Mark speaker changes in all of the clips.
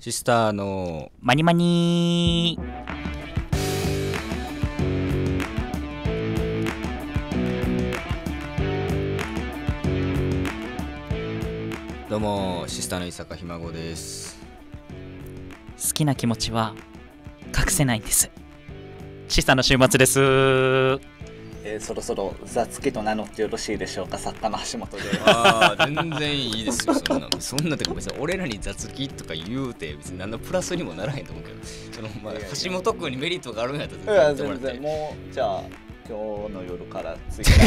Speaker 1: シスターのマニマニ
Speaker 2: どうもシスターの伊坂ひまごです
Speaker 1: 好きな気持ちは隠せないんです。シスターの週末です。えー、そろそろ座付けと名乗ってよろしいでしょうか作家の橋本でああ全然
Speaker 2: いいですよそんなそんなと別に俺らに座付きとか言うて別に何のプラスにもならへんと思うけどその、まあ、橋本君にメリットがあるんやったら全然全然もうじゃあ今日の夜から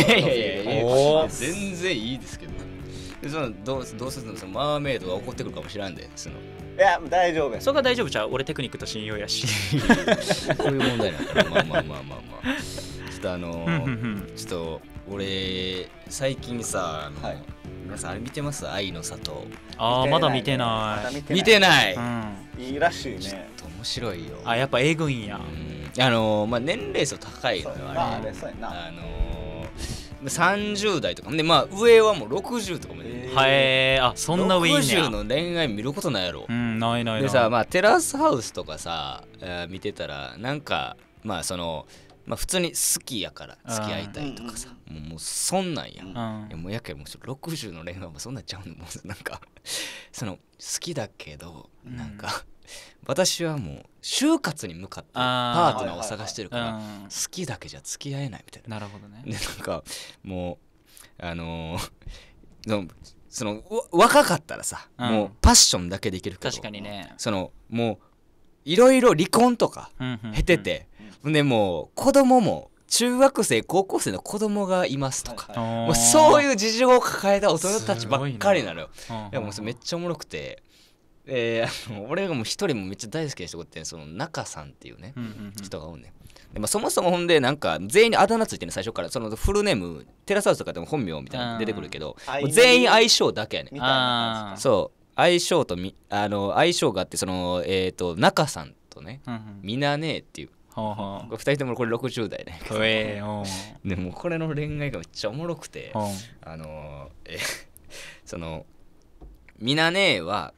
Speaker 2: やいやいや全然いいですけどでそのどうどうせそのマーメイドが怒ってくるかもしれないんでそのいや大丈夫それが大丈夫じゃ俺テクニックと信用やし こういう問題なんだからまあまあまあまあまあとあの、ちょっと俺最近さ、はい、皆さんあれ見てます愛の里
Speaker 1: ああまだ見てない見てない、いい
Speaker 2: らしいねちょっと面白いよあやっぱ英軍や、あのまあ年齢層高いのよあれ
Speaker 3: あの
Speaker 2: 30代とかでまあ上はもう60とかもはえ、
Speaker 1: あそんな上いんね60の
Speaker 2: 恋愛見ることないやろ、
Speaker 1: うん、ないないでさ
Speaker 2: まあテラスハウスとかさ見てたらなんかまあそのまあ、普通に好きやから付き合いたいとかさ、うん、もうそんなんや,、うん、もうやけもう60の恋愛もそんなんちゃうのもうなんか その好きだけど、うん、なんか私はもう就活に向かってパートナーを探してるから、好きだけじゃ付き合えないみたいな。なるほどねでなんかもうあのーその若かったらさ、うん、もうパッションだけでいけるけど確かにねそのもういろいろ離婚とか経てて、でも子供も中学生高校生の子供がいますとか、はいはい、もうそういう事情を抱えた大人たちばっかりなのよ。もめっちゃおもろくて。えー、俺がもう一人もめっちゃ大好きな人ってその中さんっていうね、うんうんうん、人がおんねで、まあ、そもそもほんでなんか全員にあだ名ついてね最初からそのフルネームテラサウスとかでも本名みたいなの出てくるけど全員相性だけやねんそう相性とみあの相性があってそのえっ、ー、と中さんとね、うんうん、っていう二2人ともこれ60代ね、えー、でもこれの恋愛がめっちゃおもろくて、あのえ そのミナ姉は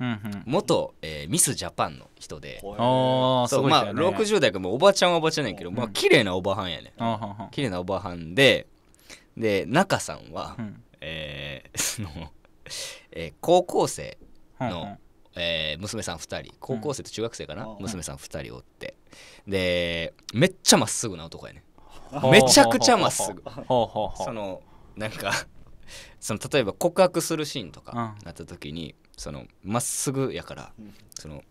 Speaker 2: 元、うんうん、えー、ミスジャパンの人で、そうまあ、60代がもうおばちゃんはおばちゃんやけど、うん、まあ綺麗なおばはんやね、うん、綺麗なおばはんでで中さんは、うん、えー、その、えー、高校生のえー、娘さん2人高校生と中学生かな、うん、娘さん2人おってでめっちゃまっすぐな男やねめちゃくちゃまっすぐそのなんか その例えば告白するシーンとかなった時にまっすぐやからその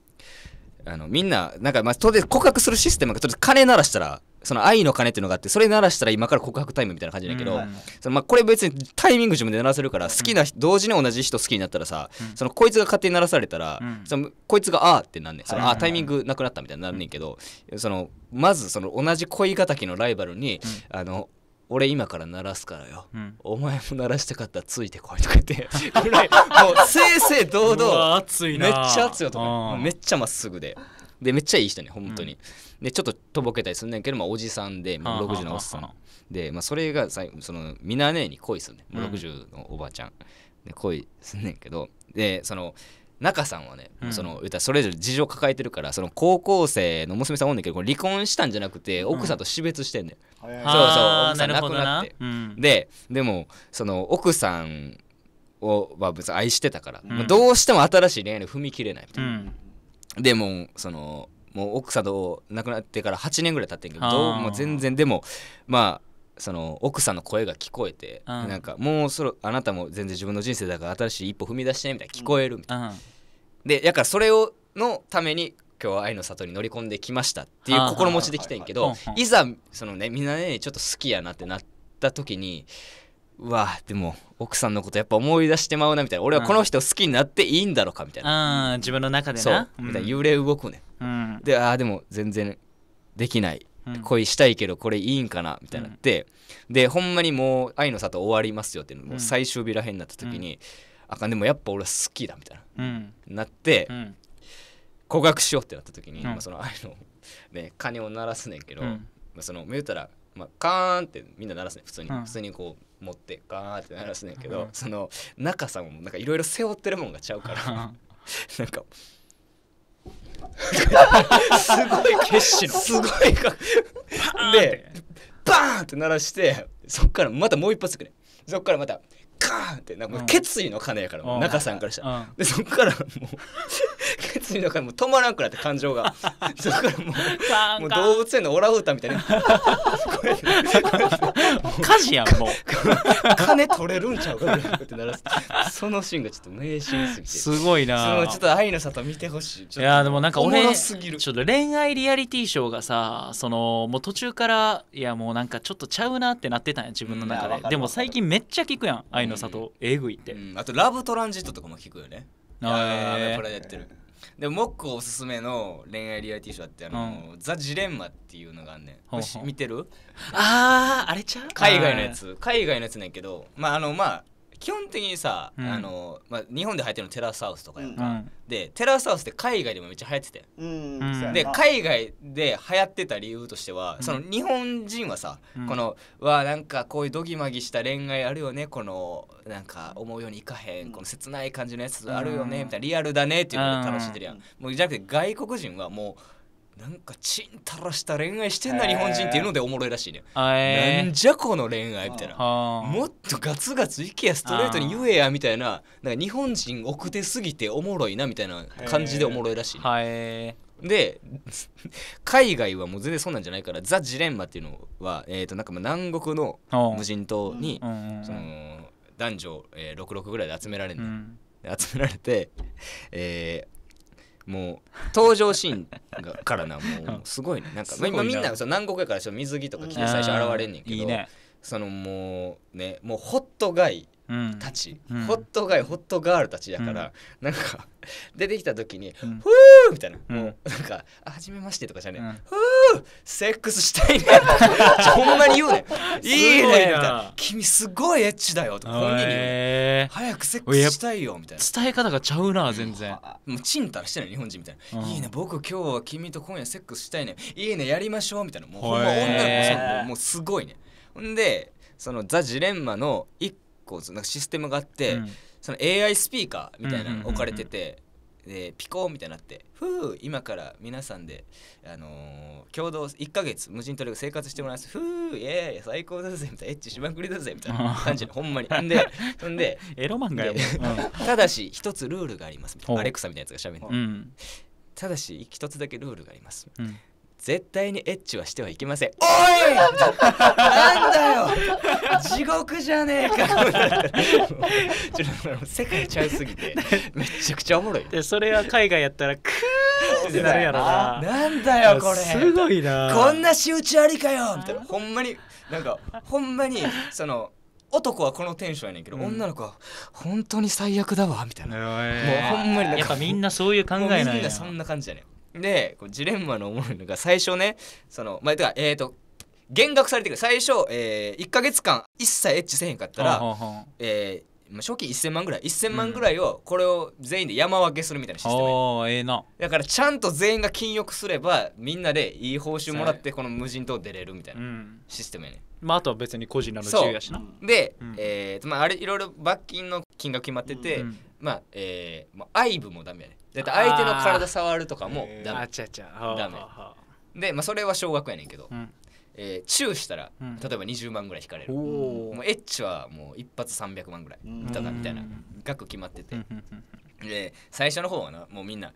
Speaker 2: あのみんななんかまあ当然告白するシステムがとり金鳴らしたらその愛の鐘っていうのがあってそれ鳴らしたら今から告白タイムみたいな感じだけど、うんそのまあ、これ別にタイミング自分で鳴らせるから好きな、うん、同時に同じ人好きになったらさ、うん、そのこいつが勝手に鳴らされたら、そのこいつが「あ」ってなんねんあタイミングなくなったみたいになるねんけど、そのまずその同じ恋敵のライバルに、あの俺今から鳴らすからよ、うん、お前も鳴らしたかったらついてこいとか言ってもう正々堂々めっちゃ熱いよとかめっちゃまっすぐででめっちゃいい人ね本当に、うん、でちょっととぼけたりすんねんけど、まあ、おじさんで60のおっさんで、まあ、それがさその皆姉に恋すんね60のおばあちゃん、で恋すんねんけどでその中さんはね、うん、そのそれぞれ事情抱えてるからその高校生の娘さんおんねんけど離婚したんじゃなくて奥さんと死別してんね、
Speaker 3: うん、そうそう奥さん亡くなって
Speaker 2: ででもその奥さんをは別に愛してたから、うん、どうしても新しい恋愛に踏み切れないみたいな、うん、でもそのもう奥さんと亡くなってから8年ぐらい経ってんけどどうも全然でもまあその奥さんの声が聞こえて、うん、なんかもうそろあなたも全然自分の人生だから新しい一歩踏み出してみたいな聞こえるみたいな、うん、でやからそれをのために今日は愛の里に乗り込んできましたっていう心持ちで来てんけどいざそのねみんなねちょっと好きやなってなった時にうわでも奥さんのことやっぱ思い出してまうなみたいな俺はこの人好きになっていいんだろうかみた
Speaker 1: いな、うん、自分の中でなそうみたいな揺れ動くね、うん、
Speaker 2: でああでも全然できない、うん、恋したいけどこれいいんかなみたいなって、うん、でほんまにもう「愛の里終わりますよ」っていうのも最終日らへんになった時に、あかんでもやっぱ俺は好きだみたいな、なって、告白しようってなった時に、まあ、その愛の、ね、金を鳴らすねんけど、まあ、その言うたら、まあ、カーンってみんな鳴らすね普通に、普通にこう持ってガーって鳴らすねんけど、うん、その中さんもなんかいろいろ背負ってるもんがちゃうからなんか
Speaker 3: すごい決死のすごい
Speaker 2: でバーンって鳴らしてそっからまたもう一発くれそっからまたカーンってなんか決意の鐘やから、うん、中さんからしたら、うん、でそっからもう別にだからもう止まらんくなって感情が だからもうもう動物園のオラウータンみたいなこれ火事やんもう金取れるんちゃうかってならそのシーンがちょっと
Speaker 1: 名シーンすぎてすごいなそのちょっと
Speaker 2: 愛の里見てほしいいやでもなんか俺ちょ
Speaker 1: っと恋愛リアリティショーがさそのもう途中からいやもうなんかちょっとちゃうなってなってたんや自分の中で、うん、でも最近めっちゃ聞くやん愛の里、うん、えぐいって、うん、あとラブトランジットと
Speaker 2: かも聞くよね
Speaker 1: ああ、えー、こ
Speaker 2: れやってるでもっこおすすめの恋愛リアリティショーってあの、うん、ザ・ジレンマっていうのがあんねん、ほんほん見てるあああれちゃう海外のやつ海外のやつねんけどまああのまあ基本的にさ、うんあのまあ、日本で流行ってるのテラスハウスとかやんか、うんでテラスハウスって海外でもめっちゃ流行ってて
Speaker 3: うんで海
Speaker 2: 外で流行ってた理由としては、その日本人はさ、うんこのうわなんかこういうドギマギした恋愛あるよねこのなんか思うようにいかへん、この切ない感じのやつあるよね、うんみたいなリアルだねっていうのを楽しんでるやん、うもうじゃなくて外国人はもうなんかちんたらした恋愛してんな日本人っていうのでおもろいらしいね、なんじゃこの恋愛みたいなもっとガツガツいけやストレートに言えやみたいななんか日本人奥手すぎておもろいなみたいな感じでおもろいらしい、ね、で海外はもう全然そうなんじゃないから「ザ・ジレンマ」っていうのは、えー、となんか南国の無人島にその男女、えー、66ぐらいで集められる、うん、集められて、えー、もう登場シーンがからなもうすごいね なんか、まあ、今みんなその南国やから水着とか着て最初現れんねんけど、そのもうねもうホットガイたち、うん、ホットガイホットガールたちやから、うん、なんか出てきた時に「うん、ふー!」みたいな、うん、もうなんか「はじめまして」とかじゃね「うん、ふーセックスしたいね」そ んなに言うね 「いいね」みたいな「君すごいエッチだよ」とか本人に「早くセックスしたいよ」みたいな伝え方がち
Speaker 1: ゃうな全然
Speaker 2: もうチンタらしてない日本人みたいな「いいね僕今日は君と今夜セックスしたいねいいねやりましょう」みたいなもうほんま女の子もうすごいねほんでその「ザ・ジレンマ」の1なんかシステムがあって、うん、その AI スピーカーみたいなの置かれてて。でピコーみたいになって「ふう今から皆さんで、あのー、共同1か月無人トレー生活してもらいますふうイエーイ最高だぜ」みたいな「エッチしまくりだぜ」みたいな感じで ほんまにんでんで エロ漫画やうん、ただし一つルールがありますたアレクサみたいなやつがしゃべって、うん、ただし一つだけルールがあります、うん絶対にエッチはしてはいけませんおいなんだよ 地獄じゃねえかちょっ
Speaker 1: と世界ちゃうすぎて めちゃくちゃおもろいでそれは海外やったらクーってなるやろなな
Speaker 2: んだよこれすごいなこんな仕打ちありかよみたいなほんまになんかほんまにその男はこのテンションやねんけど、うん、女の子は本当に最悪だわみたいなもうほんまになんかやっぱみんなそういう考えなんやみんなそんな感じやねんでこうジレンマの思うのが最初ねそのまあてかえっ、ー、と減額されてくる最初、えー、1か月間一切エッチせへんかったら、えー、賞金1000万ぐらい1000万ぐらいをこれを全員で山分けするみたいなシステム、おーええなだからちゃんと全員が禁欲すればみんなでいい報酬もらってこの無人島出れるみたいなシステムやねまああとは別に個人なの自由やしなで、うんえーとまあ、あれいろいろ罰金の金額決まってて、うんまあえー、まあ愛部もダメやねだって相手の体触るとかもダあメちゃちゃダメで、まあ、それは少額やねんけど、うんえー、チューしたら、うん、例えば20万ぐらい引かれるもうエッチはもう一発300万ぐらいいただみたいな額決まってて。で最初の方はなもうみんな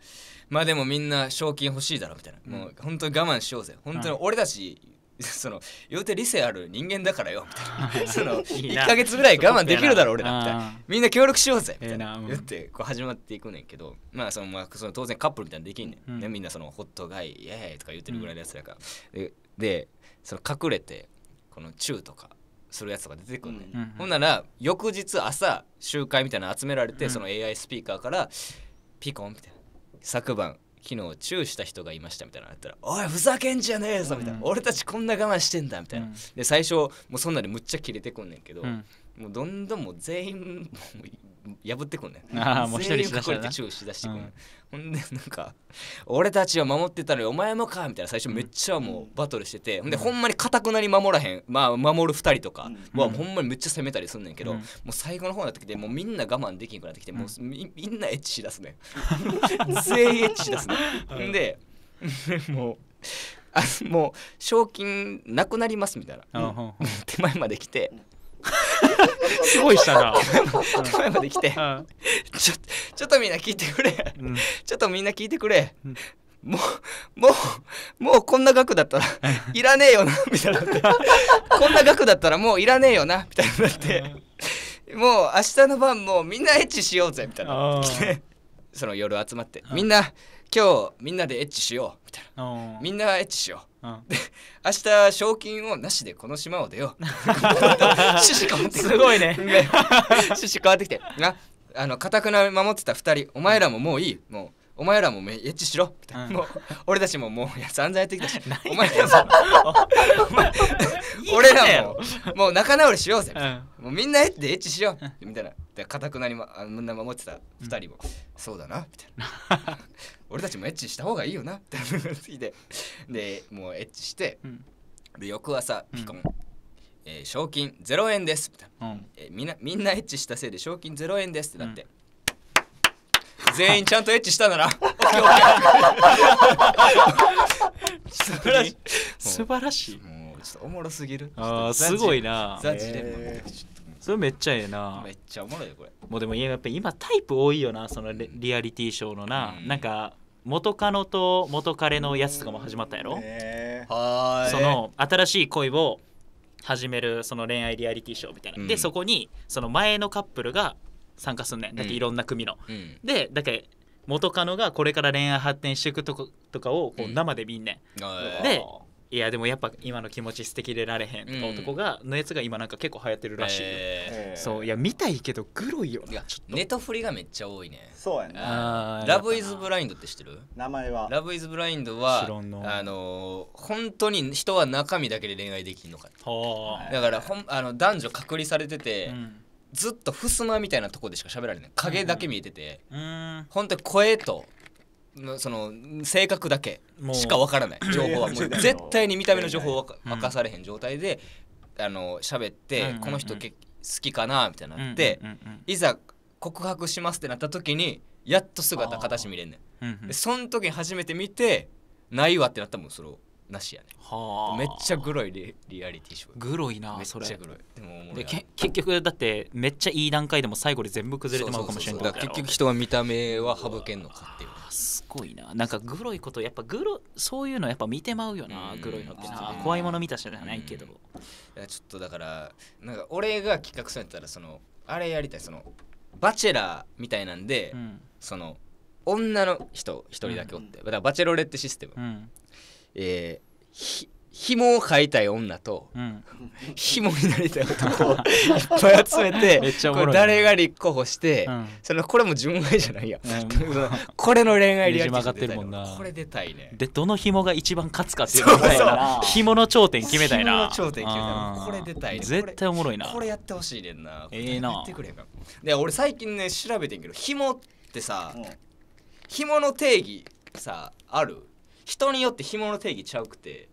Speaker 2: まあでもみんな賞金欲しいだろみたいな、うん、もう本当に我慢しようぜ本当に俺たち、その言うて理性ある人間だからよみたいな その1か月ぐらい我慢できるだろ俺らみたいなみんな協力しようぜみたいな言ってこう始まっていくねんけどまあそのまあその当然カップルみたいなできんねん、うん、ねみんなそのホットガイイエーイとか言ってるぐらいのやつだからでその隠れてこのチューとかするやつとか出てくるね、うん、ほんなら翌日朝集会みたいなの集められて、その AI スピーカーからピコンみたいな昨晩昨日チューした人がいましたみたいなのやったら「おいふざけんじゃねえぞ」みたいな、うん「俺たちこんな我慢してんだ」みたいな、で最初もうそんなにむっちゃキレてくんねんけど、もうどんどんもう全員破ってくんねああもう一人しだし注意しだしてくん、ね、ん、ほんでなんか俺たちは守ってたのにお前もかみたいな最初めっちゃもうバトルしてて、ほんでほんまにかたくなに守らへんまあ守る2人とかは、うん、ほんまにめっちゃ攻めたりすんねんけど、うん、もう最後の方になってきてもうみんな我慢できんくなってきてもうみんなエッチしだすね 全員エッチしだすねんで もうあもう賞金なくなりますみたいな、手前まで来て すごいしたな。富 山で来て、ちょちょっとみんな聞いてくれ、ちょっとみんな聞いてくれ、もうもうもうこんな額だったらいらねえよなみたいになってこんな額だったらもういらねえよなみたいになって、もう明日の晩もうみんなエッチしようぜみたいなその夜集まって、みんな今日みんなでエッチしようみたいなみんなエッチしよううん、で明日賞金をなしでこの島を出よう 趣旨変わってすごいね趣旨変わってきてなあのかたくな守ってた2人お前らももういいもうお前らもめエッチしろ」みたいな、うん、もう俺たちももういや散々やってきたし お前ら
Speaker 3: も 俺らも
Speaker 2: もう仲直りしようぜ、うん、もうみんなエッチしようみたいなかたくなにもみんな守ってた2人も「うん、そうだな」みたいな「俺たちもエッチした方がいいよな」ってでもうエッチして、で翌朝ピコン。えー、賞金0円ですみたいな、えー、みんなみんなエッチしたせいで賞金0円ですってなって、全員ちゃんとエッチしたなら
Speaker 1: 素晴らしいもうちょっとおもろすぎるあすごいなザジレンマ、それめっちゃええなめっちゃおもろいよこれもうでもやっぱ今タイプ多いよなそのリアリティショーのな、うん、なんか元カノと元彼のやつとかも始まったやろ、
Speaker 2: ね、その
Speaker 1: 新しい恋を始めるその恋愛リアリティショーみたいな、うん、でそこにその前のカップルが参加するねだっていろんな組の、うん、でだけ元カノがこれから恋愛発展していくとことかをこう生で見んねん、うん、でいやでもやっぱ今の気持ち捨てきれられへんとか男が、のやつが今なんか結構流行ってるらしい、えそういや見たいけどグロいよとネタ振りがめっちゃ多
Speaker 2: いねそうやねラブイズブラインドって知ってる名前はラブイズブラインドはあの本当に人は中身だけで恋愛できるのかだからほんあの男女隔離されてて、うんずっと襖みたいなとこでしか喋られない影だけ見えてて、うん、本当に声とその性格だけしか分からない情報はもう絶対に見た目の情報は任されへん状態で、うん、あの喋って、この人好きかなみたいになって、いざ告白しますってなった時にやっと姿形見れんねん、うんうん、その時に初めて見てないわってなったもんそれをなしやね
Speaker 1: はあめっちゃグロいリリアリティショーグロいなめっちそれゃグロいでもおもで結局だってめっちゃいい段階でも最後で全部崩れてまうかもしれないそうそうそうそう結局人は見た目は省けんのかっていうすごいななんかグロいことやっぱグロそういうのやっぱ見てまうよな、うグロいのってな、怖いもの見たじゃないけど、いやちょっとだから
Speaker 2: なんか俺が企画されたらそのあれやりたいそのバチェラーみたいなんで、うんその女の人一人だけおって、だからバチェロレッテシステム、うんえー、紐を買いたい女と、うん、紐になりたい男をいっぱい集めて これ誰が立候補して、うん、そのこれも純
Speaker 1: 愛じゃないや、うん、これの恋愛リアリ出たいこ
Speaker 2: れ出たいね
Speaker 1: でどの紐が一番勝つかっていうのを紐の頂点決めたいな頂点決めたいこれ出たい、ね、絶対おもろいなこ
Speaker 2: れやってほしいねんなええー、なで俺最近ね調べてんけど紐ってさ、紐の定義さある人によって紐の定義ちゃうくて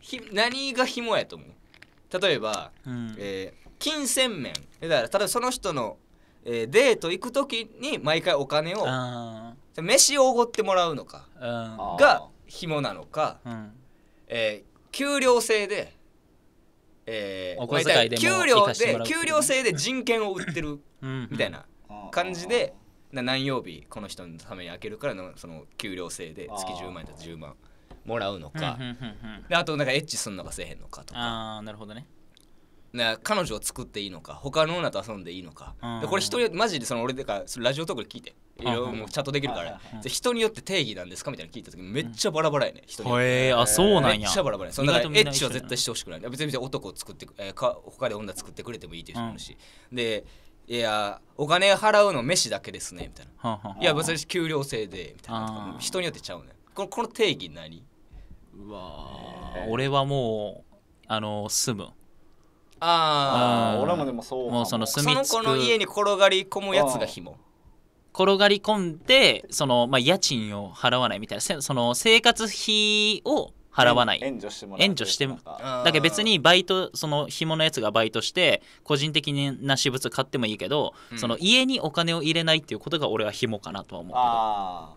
Speaker 2: ひ何が紐やと思う例えば、うん、えー、金銭面だから例えばその人の、えー、デート行く時に毎回お金を飯をおごってもらうのかが紐なのか、うん、えー、給料制で、えー、お小遣いでも、給料で給料制で人権を売ってるみたいな感じで何曜日この人のために開けるからのその給料制で月10万円だと10万もらうのかあとなんかエッチすんのかせえへんのかとかあなるほどねな彼女を作っていいのか他の女と遊んでいいのか、でこれってマジでその俺でかラジオトークで聞いていろいろもうチャットできるから、人によって定義なんですかみたいな聞いた時めっちゃバラバラやね、人にへえあそうなんやめっちゃバラバラやそエッチは絶対してほしくない別に男を作って、えー、他で女作ってくれてもいいっていう人もいるし、でいやお金払うの飯だけですねみたい
Speaker 1: な、はあはいや別
Speaker 2: に給料制でみ
Speaker 1: たいな人
Speaker 2: によってちゃうねこのこの定義何
Speaker 1: うわ、えー、俺はもうあの住むああ俺もでもそうもうその住みその子の家に転がり込むやつがひも転がり込んでその、まあ、家賃を払わないみたいなその生活費を払わない援助してもら援助してだけど別にバイトその紐のやつがバイトして個人的な私物買ってもいいけど、うん、その家にお金を入れないっていうことが俺は紐かなとは思うけど
Speaker 2: あ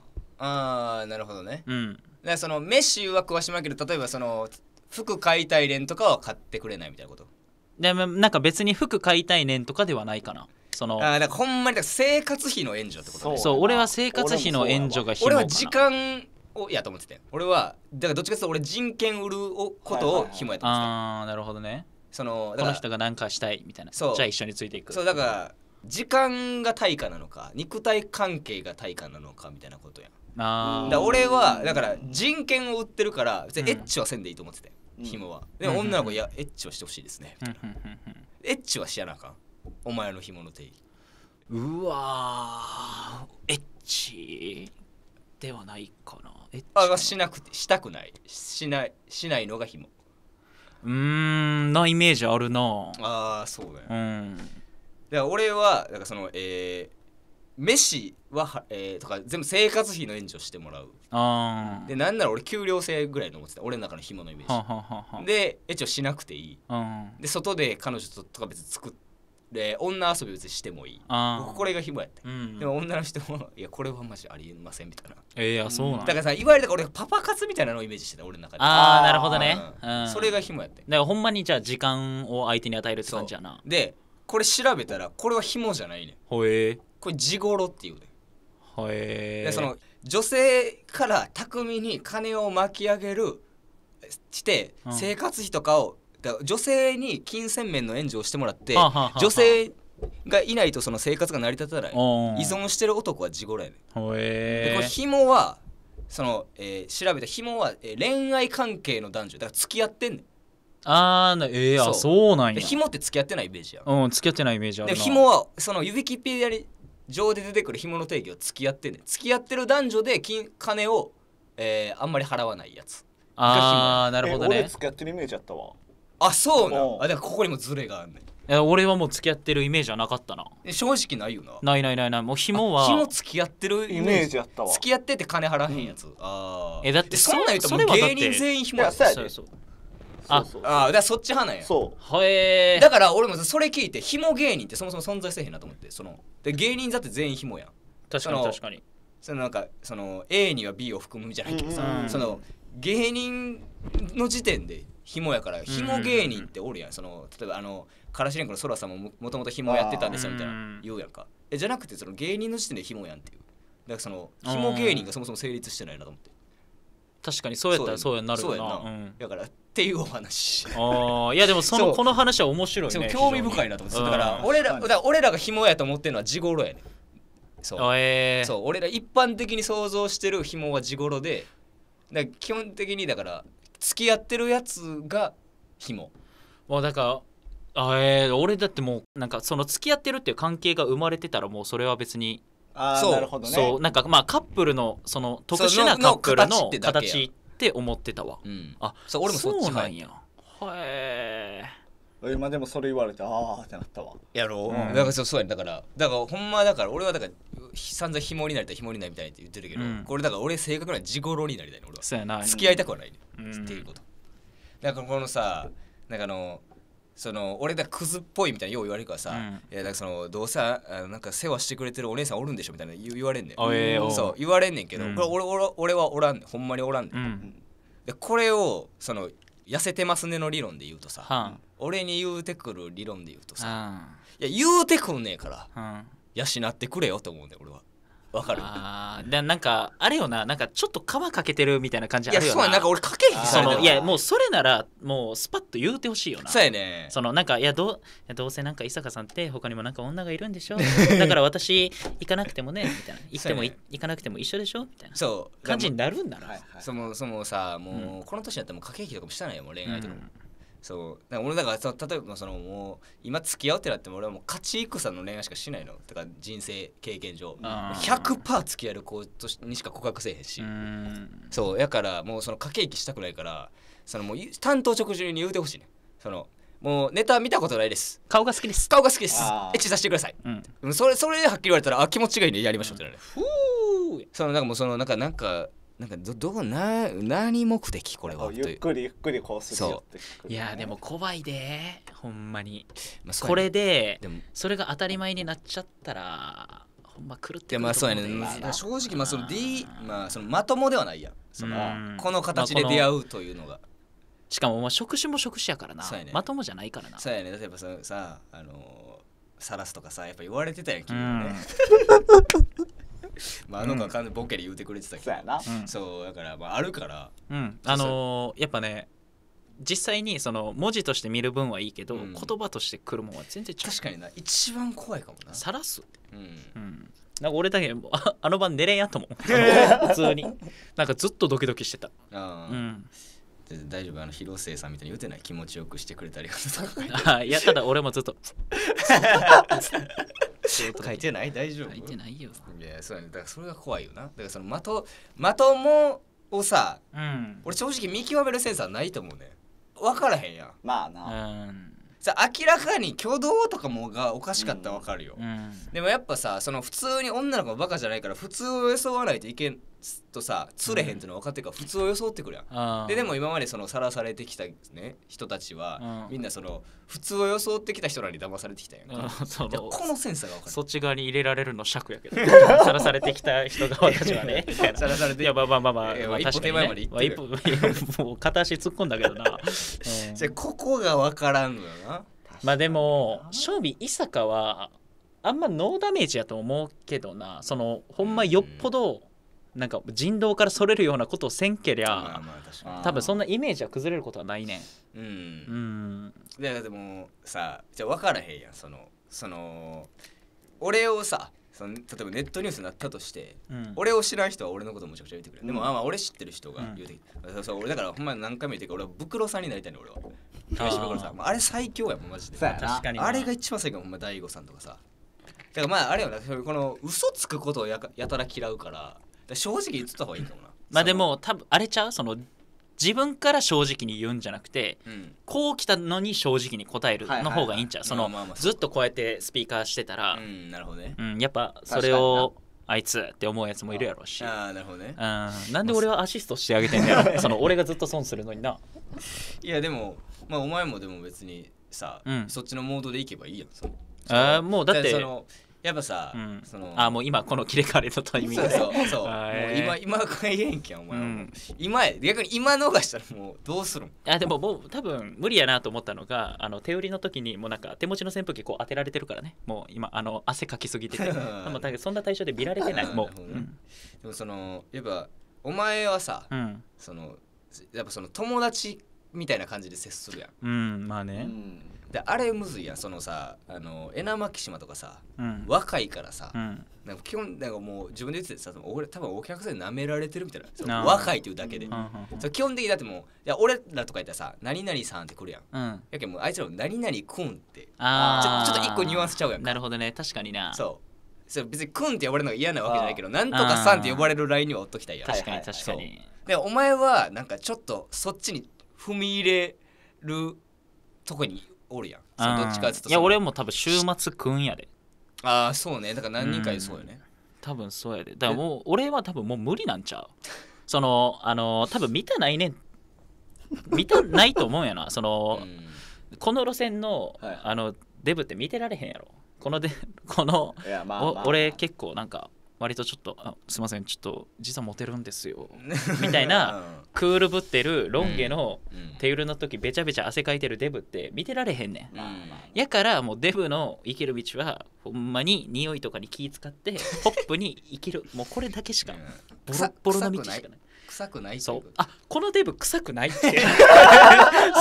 Speaker 2: あなるほどねうんそのメッシュは食わしいもけど例えばその服買いたい連とかは買ってくれないみたいなこと
Speaker 1: でもなんか別に服買いたい年とかではないかなそのあ
Speaker 2: だからほんまに生活費の援助ってことねそう俺は生活費の援助が俺は時間をやと思ってて
Speaker 1: 俺はだからどっちかというと俺人権売ることをもやと思ってた、ああなるほどねそのこの人が何かしたいみたいなそうじゃあ一緒についていくそう
Speaker 2: だから時間が対価なのか肉体関係が対価なのかみたいなことや
Speaker 1: あだ俺はだから
Speaker 2: 人権を売ってるから別にエッチはせんでいいと思ってて、うん、紐はでも女の子いやエッチはしてほしいですねみたいな、エッチはしやなあかんお前の紐の定義うわエッチではないかなえあしなくてしたくないしないしないのがひも
Speaker 1: うんなイメージあるな
Speaker 2: ああ、そうだよ、うん、だから俺はんかそのえー飯は、えー、とか全部生活費の援助してもらう
Speaker 3: あ
Speaker 2: でなんなら俺給料制ぐらいの思ってた俺の中のひものイメ
Speaker 3: ージ
Speaker 2: でエちょしなくていいで外で彼女ととか別に作ってで女遊び別にしてもいい僕これがもやって、うんうん、でも女の人も「いやこれはマジありえません」みたいな
Speaker 1: えー、やそうなんだからさ
Speaker 2: いわゆる俺パパ活みたいなのをイメージしてた俺の中でああなるほどね、うん、それがもや
Speaker 1: ってだからほんまにじゃあ時間を相手に与えるって感じやな
Speaker 2: でこれ調べたらこれはもじゃないねほえこれ地頃っていうね
Speaker 1: ほえでその
Speaker 2: 女性から巧みに金を巻き上げるして生活費とかをだ女性に金銭面の援助をしてもらって女性がいないとその生活が成り立たない依存してる男は地頃やね
Speaker 1: ん。でこ紐
Speaker 2: はその、えー、調べた紐は、えー、恋愛関係の男女だから付き合ってんねん。
Speaker 1: ああえー、そうそうなんや。紐
Speaker 2: って付き合ってないイメージや
Speaker 1: うん付き合ってないイメージあるな。で紐はその指
Speaker 2: 切キてやア上で出てくる紐の定義は付き合ってんねん。付き合ってる男女で金金を、えー、あんまり払わないやつ。
Speaker 1: ああなるほどね。俺付
Speaker 2: き合ってるイメージあったわ。あそうなんあでここにもズレがあんね
Speaker 1: いや俺はもう付き合ってるイメージはなかったな正直ないよなないないないないもう紐は紐付き合ってるイメージやったわ付き合ってて金払わへんやつ、ああえだってそんなん言うと芸
Speaker 2: 人全員紐やそうそうそうあそうあだそっち派なんやそうはえだから俺もそれ聞いて紐芸人ってそもそも存在せへんなと思ってそので芸人だって全員紐やん確かにその確かにそのなんかその A には B を含むじゃないけどさ、うんうんその芸人の時点で紐やから紐芸人っておるやん、その例えばあのカラシレンコのソラさんももともと紐やってたんですよみたいな言うやんかえじゃなくてその芸人の時点で紐やんっていうだからその紐芸人がそもそも成立してないなと思って
Speaker 1: 確かにそうやったらそうやんなるよな
Speaker 2: だからっていうお話ああいやでもそのこの話は面白いね興味深いなと思ってだから俺らだから俺らが紐やと思ってるのは地頃やねそう,、
Speaker 3: えー、そう
Speaker 2: 俺ら一般的に想像してる紐は地頃で基本的にだか
Speaker 1: ら付き合ってるやつが紐もうだからあえー、俺だってもうなんかその付き合ってるっていう関係が生まれてたらもうそれは別に
Speaker 3: ああなるほどねそう
Speaker 1: なんかまあカップルのその特殊なカップルの形って思ってたわ、うん、あそう俺もそうなんやへえ今でもそれ言われて
Speaker 2: ああってなったわ
Speaker 1: やろう、うん、だからそうやだから
Speaker 2: だからほんまだから俺はだから散々ひもになりたいひもになりたいって言ってるけど、うん、これだから俺性格な己頃になりたいの俺はそ
Speaker 1: うやな付き合いたくはない、ね、うん、っ
Speaker 2: ていうことだからこのさなんかあのその俺だクズっぽいみたいなよう言われるからさ、うん、いやだかそのどうせあなんか世話してくれてるお姉さんおるんでしょみたいな言われんねん、えー、そう言われんねんけど、うん、これ俺俺俺はおらんねほんまにおらんねうん、でこれをその痩せてますねの理論で言うとさ、俺に言うてくる理論で言うとさ、いや言うてくんねえから、養ってくれよと思うね俺は。
Speaker 1: わかるあでなんかあれよななんかちょっと皮かけてるみたいな感じあるよないやそうなんか俺
Speaker 3: かけへんそのいや
Speaker 1: もうそれならもうスパッと言うてほしいよなそうやねそのなんかいやどうどうせなんか伊坂さんって他にもなんか女がいるんでしょ だから私行かなくてもねみたいな行っても、ね、行かなくても一緒でしょみたいなそう感じになるんだな、そもそもさも
Speaker 2: う、この年になっても駆け引きとかもしたないよもう恋愛とかも、うんそうだから俺だからそ例えばそのもう今付き合うってなっても俺はもう勝ち戦の恋愛しかしないのだから人生経験上100%付き合える子とにしか告白せえへんしそうやからもうその駆け引きしたくないからそのもう担当直中に言うてほしいねそのもうネタ見たことないです顔が好きです顔が好きですエッチさせてください、うん、それそれはっきり言われたらあ気持ちがいいねやりましょうってなる、うん、そのなんかもうそのなんかなんかなんかどどな何目的これはゆっ
Speaker 3: くりゆっくり
Speaker 1: こうするよって、ね、いやでも怖いで
Speaker 2: ほんまに、まあ、これで
Speaker 1: それが当たり前になっちゃったらほんま狂ってまあ
Speaker 2: そうやね正直まあその D まあそのまともではないやそのこの形で出会うというのが、まあ、しかもまあ職種も職種やからな、ね、まともじゃないからなそうやね例えばささあのさらすとかさやっぱ言われてたやん君はね
Speaker 1: まああの子は完全にボケで言うてくれてたけど、そうそうだからまああるから
Speaker 3: うんあの
Speaker 1: ーやっぱね実際にその文字として見る分はいいけど、うん言葉としてくるもんは全然違う確かにな一番怖いかもなさらすうんうんなんか俺だけもああの晩寝れんやと思う 普通になんかずっとドキドキしてたあ
Speaker 3: うん
Speaker 2: 全然大丈夫あの広末さんみたいに打てない気持ちよくしてくれたりとか あいやただ俺もずっと 書いてない大丈夫書いてないよいやそうやねだからそれが怖いよなだからその的的もをさ、うん、俺正直見極めるセンサーないと思うね分からへんやんまあなうんさ明らかに挙動とかもがおかしかったら分かるよ、うんうん、でもやっぱさその普通に女の子バカじゃないから普通を装わないといけとさ釣れへんっての分かってるから普通を装ってくる
Speaker 3: やん、ででも
Speaker 2: 今までそのさらされてきた、ね、人たちは、みんなその普通を装ってきた人
Speaker 1: らに騙されてきたやんか、うん、このセンサーが分かるそっち側に入れられるの尺やけど さらされてきた人側たはね さらされていやまあまあまあまあ、えー、まあ、確かに、ね、まで行って もう片足突っ込んだけどな、うん、ここが分からんのよなまあでも勝利伊坂はあんまノーダメージやと思うけどなそのほんまよっぽど、うんなんか人道からそれるようなことをせんけりゃ、多分そんなイメージは崩れることはないねうん
Speaker 2: うんでもさじゃ分からへんやんそのその俺をさその例えばネットニュースになったとして、うん、俺を知らん人は俺のこともちゃくちゃ言ってくれる、うん、でもあ、まあ、俺知ってる人が言うて、うん、そう俺だからほんま何回も言ってるけ俺は袋さんになりたいね俺は
Speaker 3: 袋さん
Speaker 2: あれ最強やもんマジで確かにあれが一番最強ほん大悟さんとかさだからまああれよなこの嘘つくことをやや
Speaker 1: たら嫌うから正直言ってた方がいいかもなまあでも多分あれちゃうその自分から正直に言うんじゃなくて、うん、こう来たのに正直に答えるの方がいいんちゃう、その、ずっとこうやってスピーカーしてたら、うん、なるほどね、うん、やっぱそれをあいつって思うやつもいるやろうしああなるほどね、うん、なんで俺はアシストしてあげてんだよ その俺がずっと損するのにな
Speaker 2: いやでもまあお前もでも別にさ、うん、そっちのモードでいけばいいやんその
Speaker 1: あもうだってそのやっぱさ、うん、そのあもう今この切れ替わりのタイミングそうそうそう今
Speaker 2: 今これ言えんけんお
Speaker 1: 前、うん、今逆
Speaker 2: に今逃したら
Speaker 1: もうどうするんあでももう多分無理やなと思ったのがあの手売りの時にもうなんか手持ちの扇風機こう当てられてるからねもう今あの汗かきすぎててでもそんな対象で見られてないもう、うん、でもそのやっぱお前はさ、うん、そのやっぱそ
Speaker 2: の友達みたいな感じで接するやん
Speaker 3: うんまあね、うん
Speaker 2: であれむずいやんそのさあのエナマキシマとかさ、うん、若いからさ、うん、なんか基本なんかもう自分で言ってたさ俺多分お客さんに舐められてるみたいな若いというだけで、うん、基本的にだってもういや俺らとか言ったらさ「何々さん」って来るやん、うん、やけもうあいつらも「何々くん」って
Speaker 3: あちょちょっと一個ニ
Speaker 2: ュアンスちゃうやんなるほどね確かになそうそ別に「くん」って呼ばれるのが嫌なわけじゃないけど「なんとかさん」って呼ばれるラインにはおっときたいやん確かに確かにでお前はなんかちょっとそっちに踏み入れるとこにおるやんどっちかっていや
Speaker 1: 俺も多分週末くんやで
Speaker 2: ああそうねだから何人かでそう
Speaker 1: よね、多分そうやでだからもう俺は多分もう無理なんちゃうそのあの多分見たないねん見たないと思うやなその、この路線のあのデブって見てられへんやろこのでこの、俺結構なんか割とちょっと「あすいませんちょっと実はモテるんですよ」みたいなクールぶってるロン毛の手揺れの時べちゃべちゃ汗かいてるデブって見てられへんねん、うん、やからもうデブの生きる道はほんまに匂いとかに気使ってポップに生きるもうこれだけしかボロボロな道しかない。臭くないそうあこのデブ臭くないって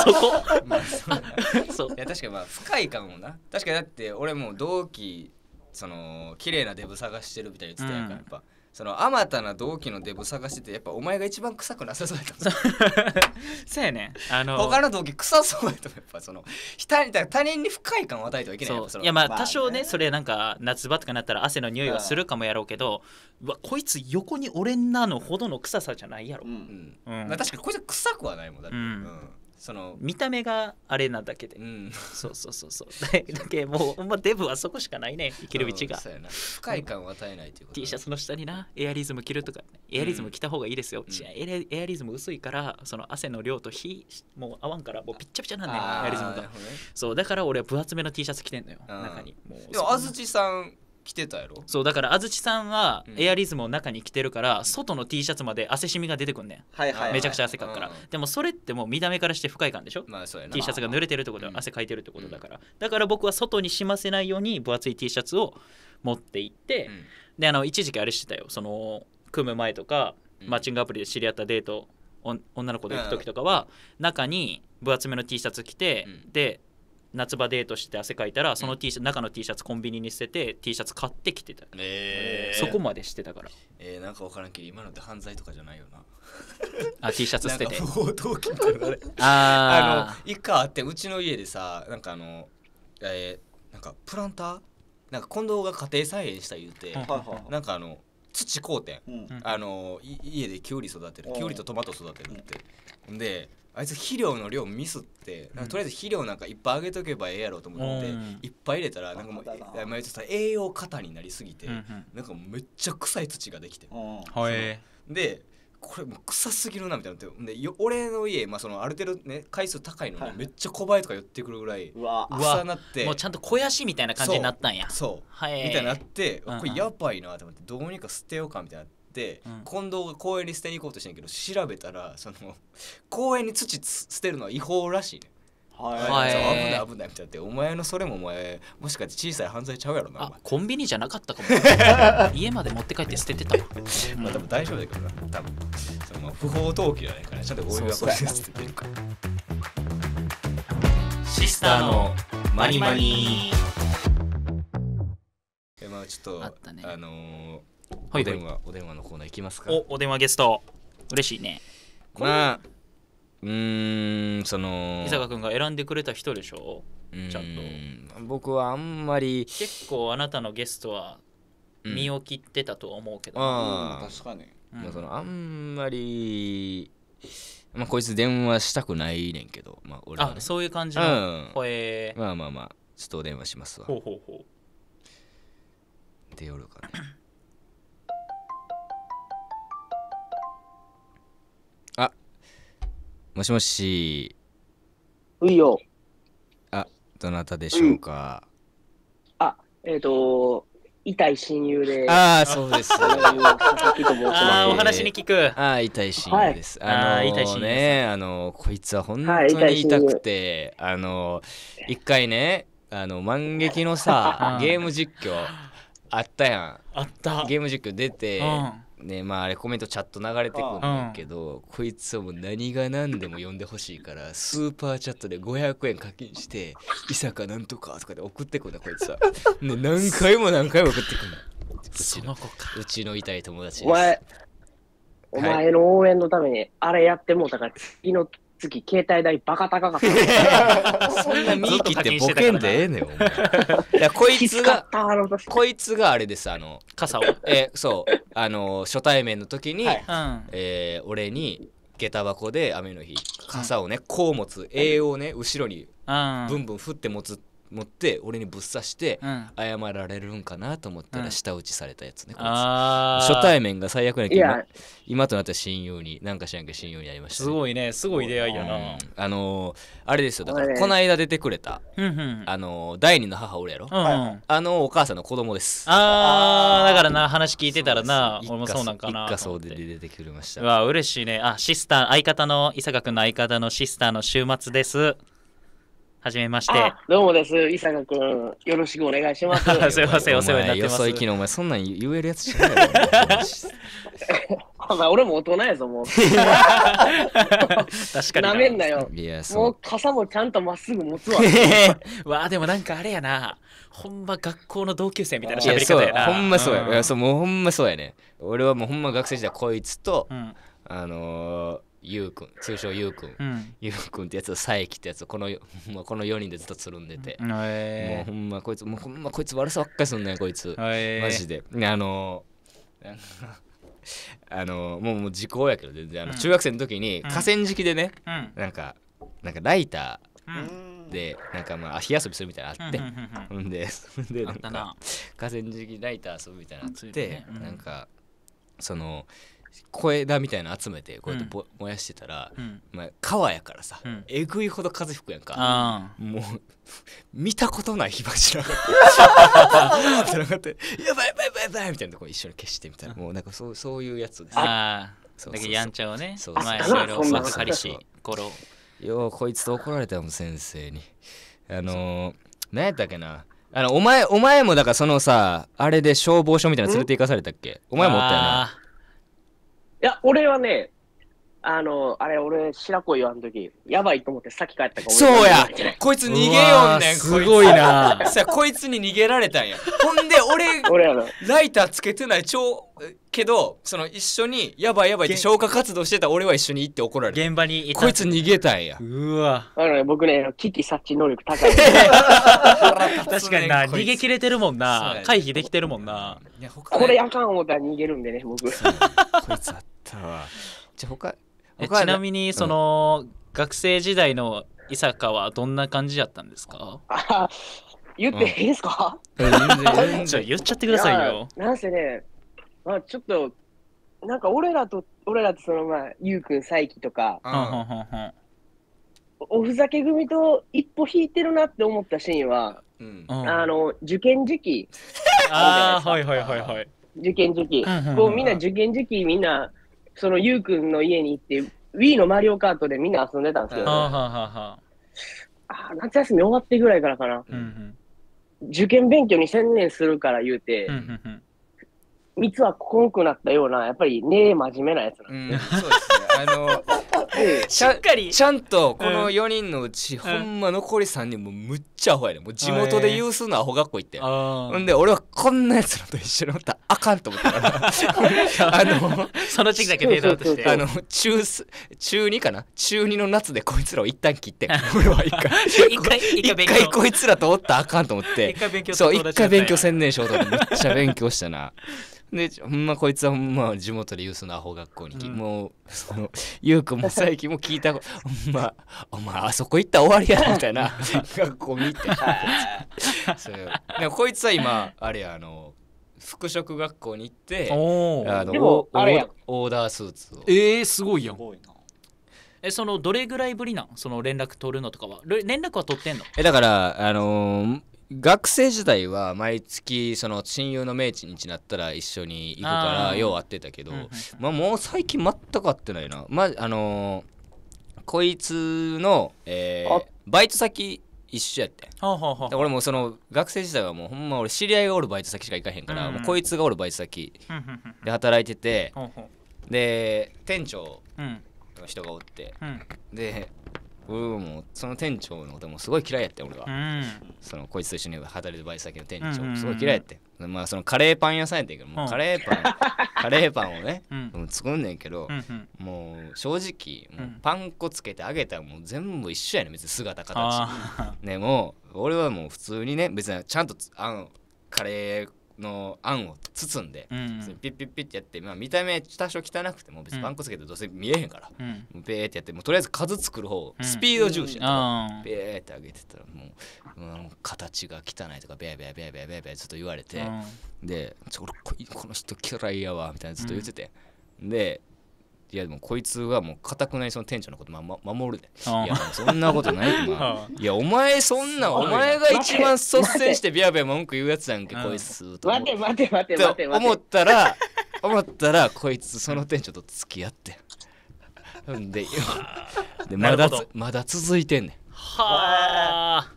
Speaker 1: そこまあそう そういや確かにまあ不快か
Speaker 2: もな確かにだって俺も同期その綺麗なデブ探してるみたいに言ってたやんか、うんやっぱそのあまたな同期のデブ探しててやっぱお前が一番臭くなさそうやったんそうやね
Speaker 1: あの他の同
Speaker 2: 期臭そうやったやっぱその他人他人に不快感を与え
Speaker 1: てはいけないそそういやまあ多少ねそれなんか夏場とかなったら汗の匂いはするかもやろうけどうわこいつ横に俺んなのほどの臭さじゃないやろううんうんまあ確かにこいつは臭くはないもんだって、うんその見た目があれなだけで、うん、そうそうそうそう だけもう、まあ、デブはそこしかないね生きる道が、不快感を与えないということ、ね、T シャツの下になエアリズム着るとか、エアリズム着た方がいいですよ、うん、エアリズム薄いからその汗の量と火もう合わんからもうピッチャピチャなんねエアリズムが、ね、そうだから俺は分厚めの T シャツ着てんのよ中にもう
Speaker 2: 安土さん着てたやろそ
Speaker 1: うだから安土さんはエアリズムを中に着てるから、外の T シャツまで汗しみが出てくんねん、はいはいめちゃくちゃ汗かくから、でもそれってもう見た目からして不快感でしょ、まあ、そうやな T シャツが濡れてるってことは汗かいてるってことだから、だから僕は外にしませないように分厚い T シャツを持って行って、であの一時期あれしてたよその組む前とか、マッチングアプリで知り合ったデート女の子と行く時とかは、中に分厚めの T シャツ着て、で夏場デートして汗かいたらその T シャツ、うん、中の T シャツコンビニに捨てて T シャツ買ってきてた、えー、そこまでしてたから
Speaker 2: えー、なんか分からんけど今のって犯罪とかじゃないよなあ T シャツ捨てて報 ああの一回あってうちの家でさなんかあのえー、なんかプランターなんか近藤が家庭菜園した言うて、なんかあの土工程、うん、あの家でキュウリ育てるキュウリとトマト育てるって、うん、であいつ肥料の量ミスってとりあえず肥料なんかいっぱいあげとけばええやろうと思って、いっぱい入れたらなんかもうバカまあっと栄養過多になりすぎて、なんかめっちゃ臭い土ができてでこれもう臭すぎるなみたいなってで俺の家、まあ、そのある程度ね回数高いのにめっちゃ小林とか寄ってくるぐらいうわうわ臭なってもうちゃんと肥やしみたいな感じになったんやそうはみたいになって、これやばいなと思ってどうにか捨てようかみたいなっ、近藤が公園に捨てに行こうとしてんけど調べたらその公園に土捨てるのは違法らしいねはい、危ない危ないみたいってお前のそれもお前
Speaker 1: もしかして小さい犯罪ちゃうやろなあコンビニじゃなかったかも 家まで持って帰って捨ててたわ、まあ多分大丈夫だけどな多分その不法投棄じゃないから、ちゃんと応援はこれ捨
Speaker 2: ててるか
Speaker 3: シスターの
Speaker 2: マニマニえまあちょっとあ,、ね、あのーはいお電
Speaker 1: 話お電話のコーナーいきますかおお電話ゲスト嬉しいねまあ
Speaker 2: うんその伊坂
Speaker 1: 君が選んでくれた人でしょちゃんと僕はあんまり結構あなたのゲストは身を切ってたと思うけど、うん、あ確かに、うん、そ
Speaker 2: のあんまりまあこいつ電話したくないねんけど、まあ俺ね、あそういう感じの声、うん、まあまあまあちょっとお電話しますわほうほうほう出よるかねもしもし。ういよ。あ、どなたでしょうか。
Speaker 4: あ、えっ、ー、と痛い親友で。ああ、そうです。ああ、お話に
Speaker 2: 聞く。ああ、痛い親友です。あの痛い親友ね、あのこいつは本当に痛くて、あの一回ね、あの万劇のさ、ゲーム実況あったやん。あった。ゲーム実況出て、ねまああれコメントチャット流れてくるんだけど、こいつはもう何が何でも呼んでほしいからスーパーチャットで500円課金して「伊坂なんとか」とかで送ってくんだこいつは、ね、何回も何回も送ってくんだちの子かうちの痛い
Speaker 4: 友達ですお前お前の応援のためにあれやってもうたから次の月携帯代バカ高かった。
Speaker 2: そんなミーキってボケんでええねん、お前。いや、こいつが、こいつがあれです、あの、傘を。えそう、あの、初対面の時に、はい、えー、俺に、下駄箱で雨の日、傘をね、こう持つ、栄養をね、後ろに、ブンブン振って持つって、持って俺にぶっ刺して謝られるんかなと思ったら舌打ちされたやつね、うん、初対面が最悪なけど今となって親友になんかしらんけ親友になりました、ね、すごいねすごい
Speaker 1: 出会いやな、うん、
Speaker 2: あのー、あれですよだからこの間出てくれた、あのー、第二の母俺や
Speaker 1: ろ、うんうん、
Speaker 2: あのお母さんの子供です
Speaker 1: ああだからな話聞いてたらな俺もそうなんかな一家
Speaker 2: そうで出てくれまし
Speaker 1: たわ嬉しいねあシスター相方の伊坂君の相方のシスターの週末ですはじめまして。
Speaker 4: どうもです。伊坂くん、よろしくお願いします。すいません、お世話になってます。よそ行きの
Speaker 2: お前、そんなん言えるやつじゃな
Speaker 4: い 俺も大人やぞ、もう。確かに。なめんなよ。もう傘もちゃんとまっすぐ持つわ。わあ、でもなんかあれや
Speaker 1: な。ほんま学校の同級生みたいな喋り方やな。ほんまそうや。
Speaker 2: うん、そうもうほんまそうやね。俺はもうほんま学生時代、こいつと、うん、あのーゆうくん通称ゆうくん、うん、ゆうくんってやつ佐伯ってやつこの この4人でずっとつるんでて、もうほんまこいつもうほんまこいつ悪さばっかりすんねこいつ、マジであの あのもうもう時効やけど全然あの、中学生の時に河川敷でね、うん、なんかなんかライターで、なんかまあ火遊びするみたいなのあって、ほ、うんででなんか河川敷ライター遊ぶみたいなのあって、ね、なんかその小枝みたいなの集めてこうやってぼ、燃やしてたら、まあ、川やからさ、えぐいほど風吹くやんかもう見たことない火柱
Speaker 3: がってなって「
Speaker 2: やばいやばいやばいやばい」みたいなとこ一緒に消してみたいなもうなんかそうそういうやつですああだけやんちゃをねそう前いろいろばっかりし頃ようこいつと怒られたもん先生にあの何やったっけなあのお前お前もだからそのさあれで消防署みたいな連れて行かされたっけお前もおったよ
Speaker 3: な
Speaker 4: や、俺はね、あの、あれ、俺、白子言わんとき、やばいと思ってさっき帰ったかそうやこいつ逃げようねん、すごいな。こ
Speaker 2: いこいつに逃げられたんや。ほんで、俺、俺ライターつけてない、う、けど、その、一緒に、やばいやばいって消火活動してた俺は一緒に行って怒られる。現場にこいつ逃
Speaker 1: げたんや。うわ。
Speaker 4: あのね、僕ね、危機察知能力高い。
Speaker 1: 確かにな、逃げ切れてるもんな。回避できてるもんな。
Speaker 4: これあかん思ったら逃げるんでね、僕。こいつあったわ。
Speaker 1: じゃ他、ちなみにその、うん、学生時代の伊坂はどんな感じやったんですかあ
Speaker 4: 言っていいですか、うん、言っちゃってくださいよなんせね、まあ、ちょっとなんか俺らと俺らとそのまあゆうくん佐伯とか、う
Speaker 3: ん、
Speaker 4: おふざけ組と一歩引いてるなって思ったシーンは、
Speaker 3: うん、あ
Speaker 4: の受験時期
Speaker 1: ああはいはいはいはい
Speaker 4: 受験時期、こうみんな受験時期みんなそのゆうくんの家に行って、Wii のマリオカートでみんな遊んでたんですけど、ね、
Speaker 3: あ
Speaker 4: 夏休み終わってぐらいからかな、うんうん、受験勉強に専念するから言うて、うつ蜜はこんくなったような、やっぱりねえ、真面目なやつな
Speaker 3: んで、うん、そうですね。
Speaker 4: あの、しっかりち
Speaker 2: ゃんとこの4人のうち、ほんま残り3人もむっちゃアホやねもう地元で有数のアホ学校行って、ほんで俺はこんなやつらと一緒におったらあかんと思ったから あ
Speaker 4: のその時期だけデータアしてあの
Speaker 2: 中中2かな中2の夏でこいつらを一旦切って俺は 一回一回一回こいつらとおったらあかんと思って一回そう一回勉強専念しようと思ってめっちゃ勉強したなで ほんまこいつはほんま地元で有数のアホ学校に、うん、もうその 優うくんも最近も聞いたほんまお前あそこ行ったら終わりやみたいな 学校見てそうこいつは今あれやあの服飾学校に行ってあのオーダースーツをえ
Speaker 1: ー、すごいやんえそのどれぐらいぶりなんその連絡取るのとかは連絡は取ってんの
Speaker 2: えだからあのー学生時代は毎月その親友の命日になったら一緒に行くからよう会ってたけど、まあ、もう最近全く会ってないな、まああのー、こいつの、えー、バイト先一緒やって俺もその学生時代はもうほんま俺知り合いがおるバイト先しか行かへんから、うんもうこいつがおるバイト先で働いてて、で店長の人がおって、でもその店長のこともすごい嫌いやって俺は、うん、そのこいつと一緒に働いてバイト先の店長すごい嫌いやって、うんうん、まあそのカレーパン屋さんやったんけどもうカレーパン カレーパンをね、うん、作んねんけど、うんうん、もう正直もうパン粉つけて揚げたらもう全部一緒やねん別に姿形でも俺はもう普通にね別にちゃんとあのカレーのあを包んで、うん、ピッピッピッってやって、まあ、見た目多少汚くても別にパン粉つけてどうせ見えへんから、うん、ーってやってもうとりあえず数作る方、スピード重視やっーって上げてたらもう、もう形が汚いとかベーベーベーベーベーベーずっと言われて、でちょ俺この人嫌いやわみたいなずっと言ってて、でいやでもこいつはもうかたくないその店長のこと、ま、守るで、いやそんなことない、まあ、いやお前そんなお前が一番率先してビャビャ文句言うやつやんけ、こいつと待て
Speaker 4: 待て待て待て思ったら思った
Speaker 2: らこいつその店長と付き合ってん ででまだま
Speaker 1: だ続いてんねん
Speaker 3: はあ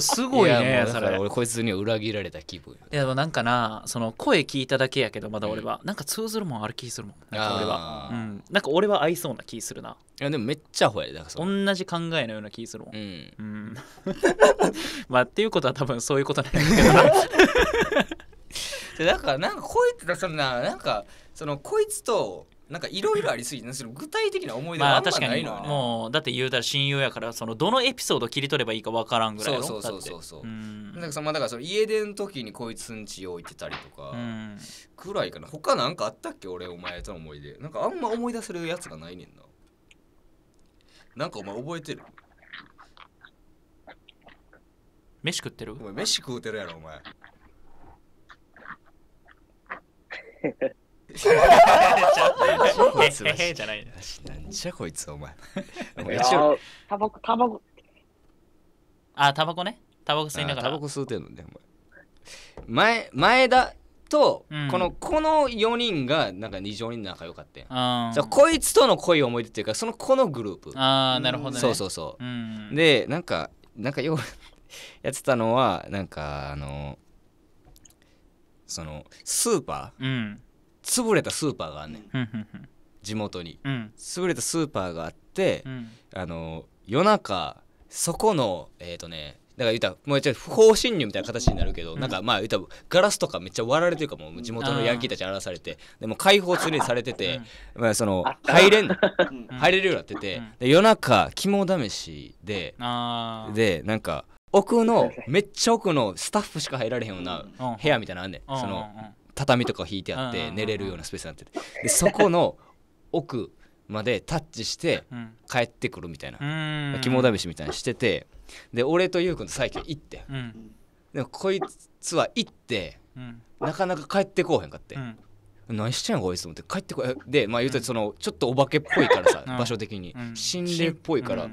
Speaker 1: すごいねそれ俺
Speaker 2: こいつには裏切られた気
Speaker 1: 分いやでもなんかなその声聞いただけやけどまだ俺は、うん、なんか通ずるもんある気するもんなんか俺は、うん、なんか俺は合いそうな気するないやでもめっちゃほやでだから同じ考えのような気するもん、うん、うん、まあっていうことは多分そういうことなんだけどな
Speaker 2: だからなんかこいつそんななんかそのこいつとなんかいろいろありすぎてその具体的な思い出はあんまないのよね、まあ、も
Speaker 1: うだって言うたら親友やからそのどのエピソード切り取ればいいか分からんぐらいのそうそうそうそ
Speaker 2: ううんかそのだからその家出の時にこいつんち置いてたりとかくらいかな他なんかあったっけ俺お前との思い出なんかあんま思い出せるやつがないねんななんかお前覚えてる飯食ってるお前飯食うてるやろお前
Speaker 4: こいつマジへへじゃないな
Speaker 1: んじゃ
Speaker 2: こいつお前
Speaker 1: 一応
Speaker 4: タバコタバコ
Speaker 1: あタバコねタバコ吸いながらタバコ吸
Speaker 2: うてんのねお前前前田と、うん、このこの4人がなんか非常に仲良かったやんじゃこいつとの恋い思い出っていうかそのこのグループああなるほど、ね、そうそうそう、うん、でなんかなんかよく やってたのはなんかあのそのスーパー、うん潰れたスーパーがあんねん、地元に、潰れたスーパーがあって、あの夜中そこのえっ、とねだから言ったもうちょっと不法侵入みたいな形になるけど、なんかまあ言ったガラスとかめっちゃ割られてるかも地元のヤンキーたち荒らされてでも解放連にされてて、まあ、その入れん入れるようになってて、夜中肝試しででなんか奥のめっちゃ奥のスタッフしか入られへんような部屋みたいなのあんねん、その畳とか引いてあって寝れるようなスペースになっててでそこの 奥までタッチして帰ってくるみたいな、肝試しみたいにしててで俺と優君と最近行って、でこいつは行って、なかなか帰ってこうへんかって。何してんのこいつと思って帰ってこいでまあ言うとその、ちょっとお化けっぽいからさ、場所的に、心霊っぽいから、や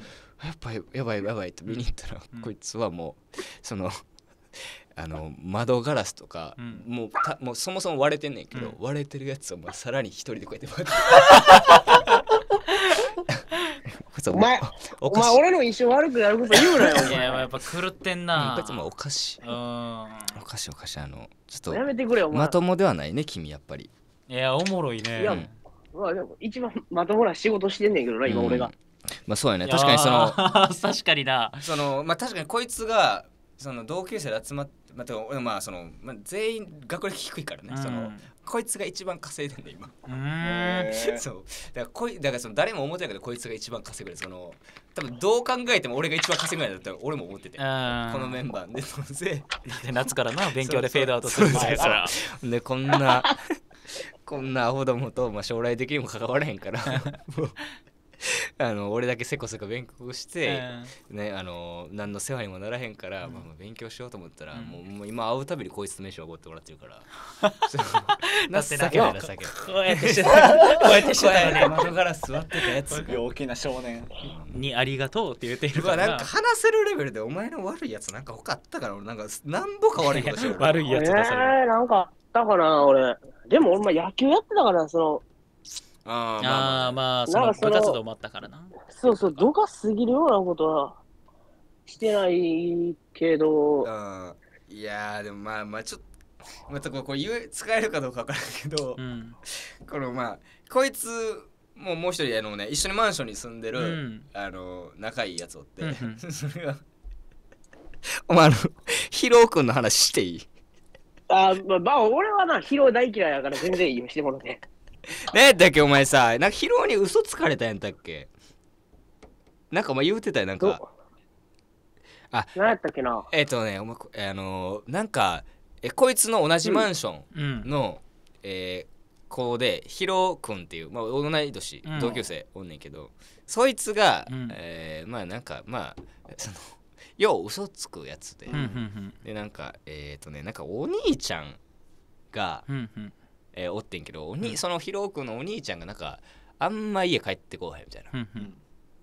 Speaker 2: っぱやばいやばいって見に行ったら、こいつはもうそのあの窓ガラスとか、うん、もうたもうそもそも割れてんねんけど、うん、割れてるやつ
Speaker 1: をもうさらに一人でこうやってお前 お前俺
Speaker 4: の印象悪くなること言うなよいや
Speaker 1: やっぱ狂ってんなおかしい
Speaker 2: おかしいおかしいあのちょっとやめてくれまともではないね君やっぱりいやおもろいねいや、うん
Speaker 4: 一番まともな仕事してんねんけどな今俺が、
Speaker 2: まあそうやね確かにその 確かになそのまあ確かにこいつがその同級生で集まって、まあ、まあ、その、まあ、全員学歴低いからね、うん、そのこいつが一番稼いでんね今 そうだからこいだからその誰も思ってないけどこいつが一番稼ぐその多分どう考えても俺が一番稼ぐんだったら俺も思っててこのメンバーでそで夏からな 勉強でフェードアウトする前からでこんなこんなアホどもと、まあ、将来的にも関わらへんから あの俺だけせこせこ勉強して、ね、あの何の世話にもならへんから、まあ、勉強しようと思ったら、もう今会うたびにこいつと飯をおごってもらってるから情け ない情けこうやってしてたこうやってしてたよ窓から座ってたやつ陽気な少年にありがとうって言ってるからなんか話せるレベルでお前の悪いやつなんか他あったからなんか
Speaker 4: な
Speaker 1: ぼか悪いことしよう悪いやつだそれ、え
Speaker 4: ー、なんかだから俺でも俺野球やってたからその
Speaker 1: あー、あ、まあ、そのなんかそ部の活動もあったからな。
Speaker 4: そうそう、度が過ぎるようなことはしてないけど、うんいやーでもまあまあちょっと
Speaker 2: またこうこれ言う使えるかどうかわからんけど、うん。このまあこいつもうもう一人あのね一緒にマンションに住んでる、うんあ
Speaker 4: の仲いいやつおって、
Speaker 2: うんうそれがお前あのヒロ君の話していい
Speaker 4: あまあ、まあ、俺はな、疲労大嫌いだから全然いいよ、してもらって。
Speaker 2: 何やったっけお前さ、なんか疲労に嘘つかれたんやったっけなんかお前言うてたよ、なんか。あ、何やったっけなえっ、ー、とね、お前、あのー、なんか、え、こいつの同じマンションの、うん、えー、子でヒロ君っていう、まあ、同い年、うん、同級生おんねんけど、そいつが、うん、えー、まあなんかまあそのよう嘘つくやつで、うん、でなんかえっ、ー、とねなんかお兄ちゃんが、うんえー、おってんけど、うん、そのヒロんのお兄ちゃんがなんかあんま家帰ってこうへんみたいな。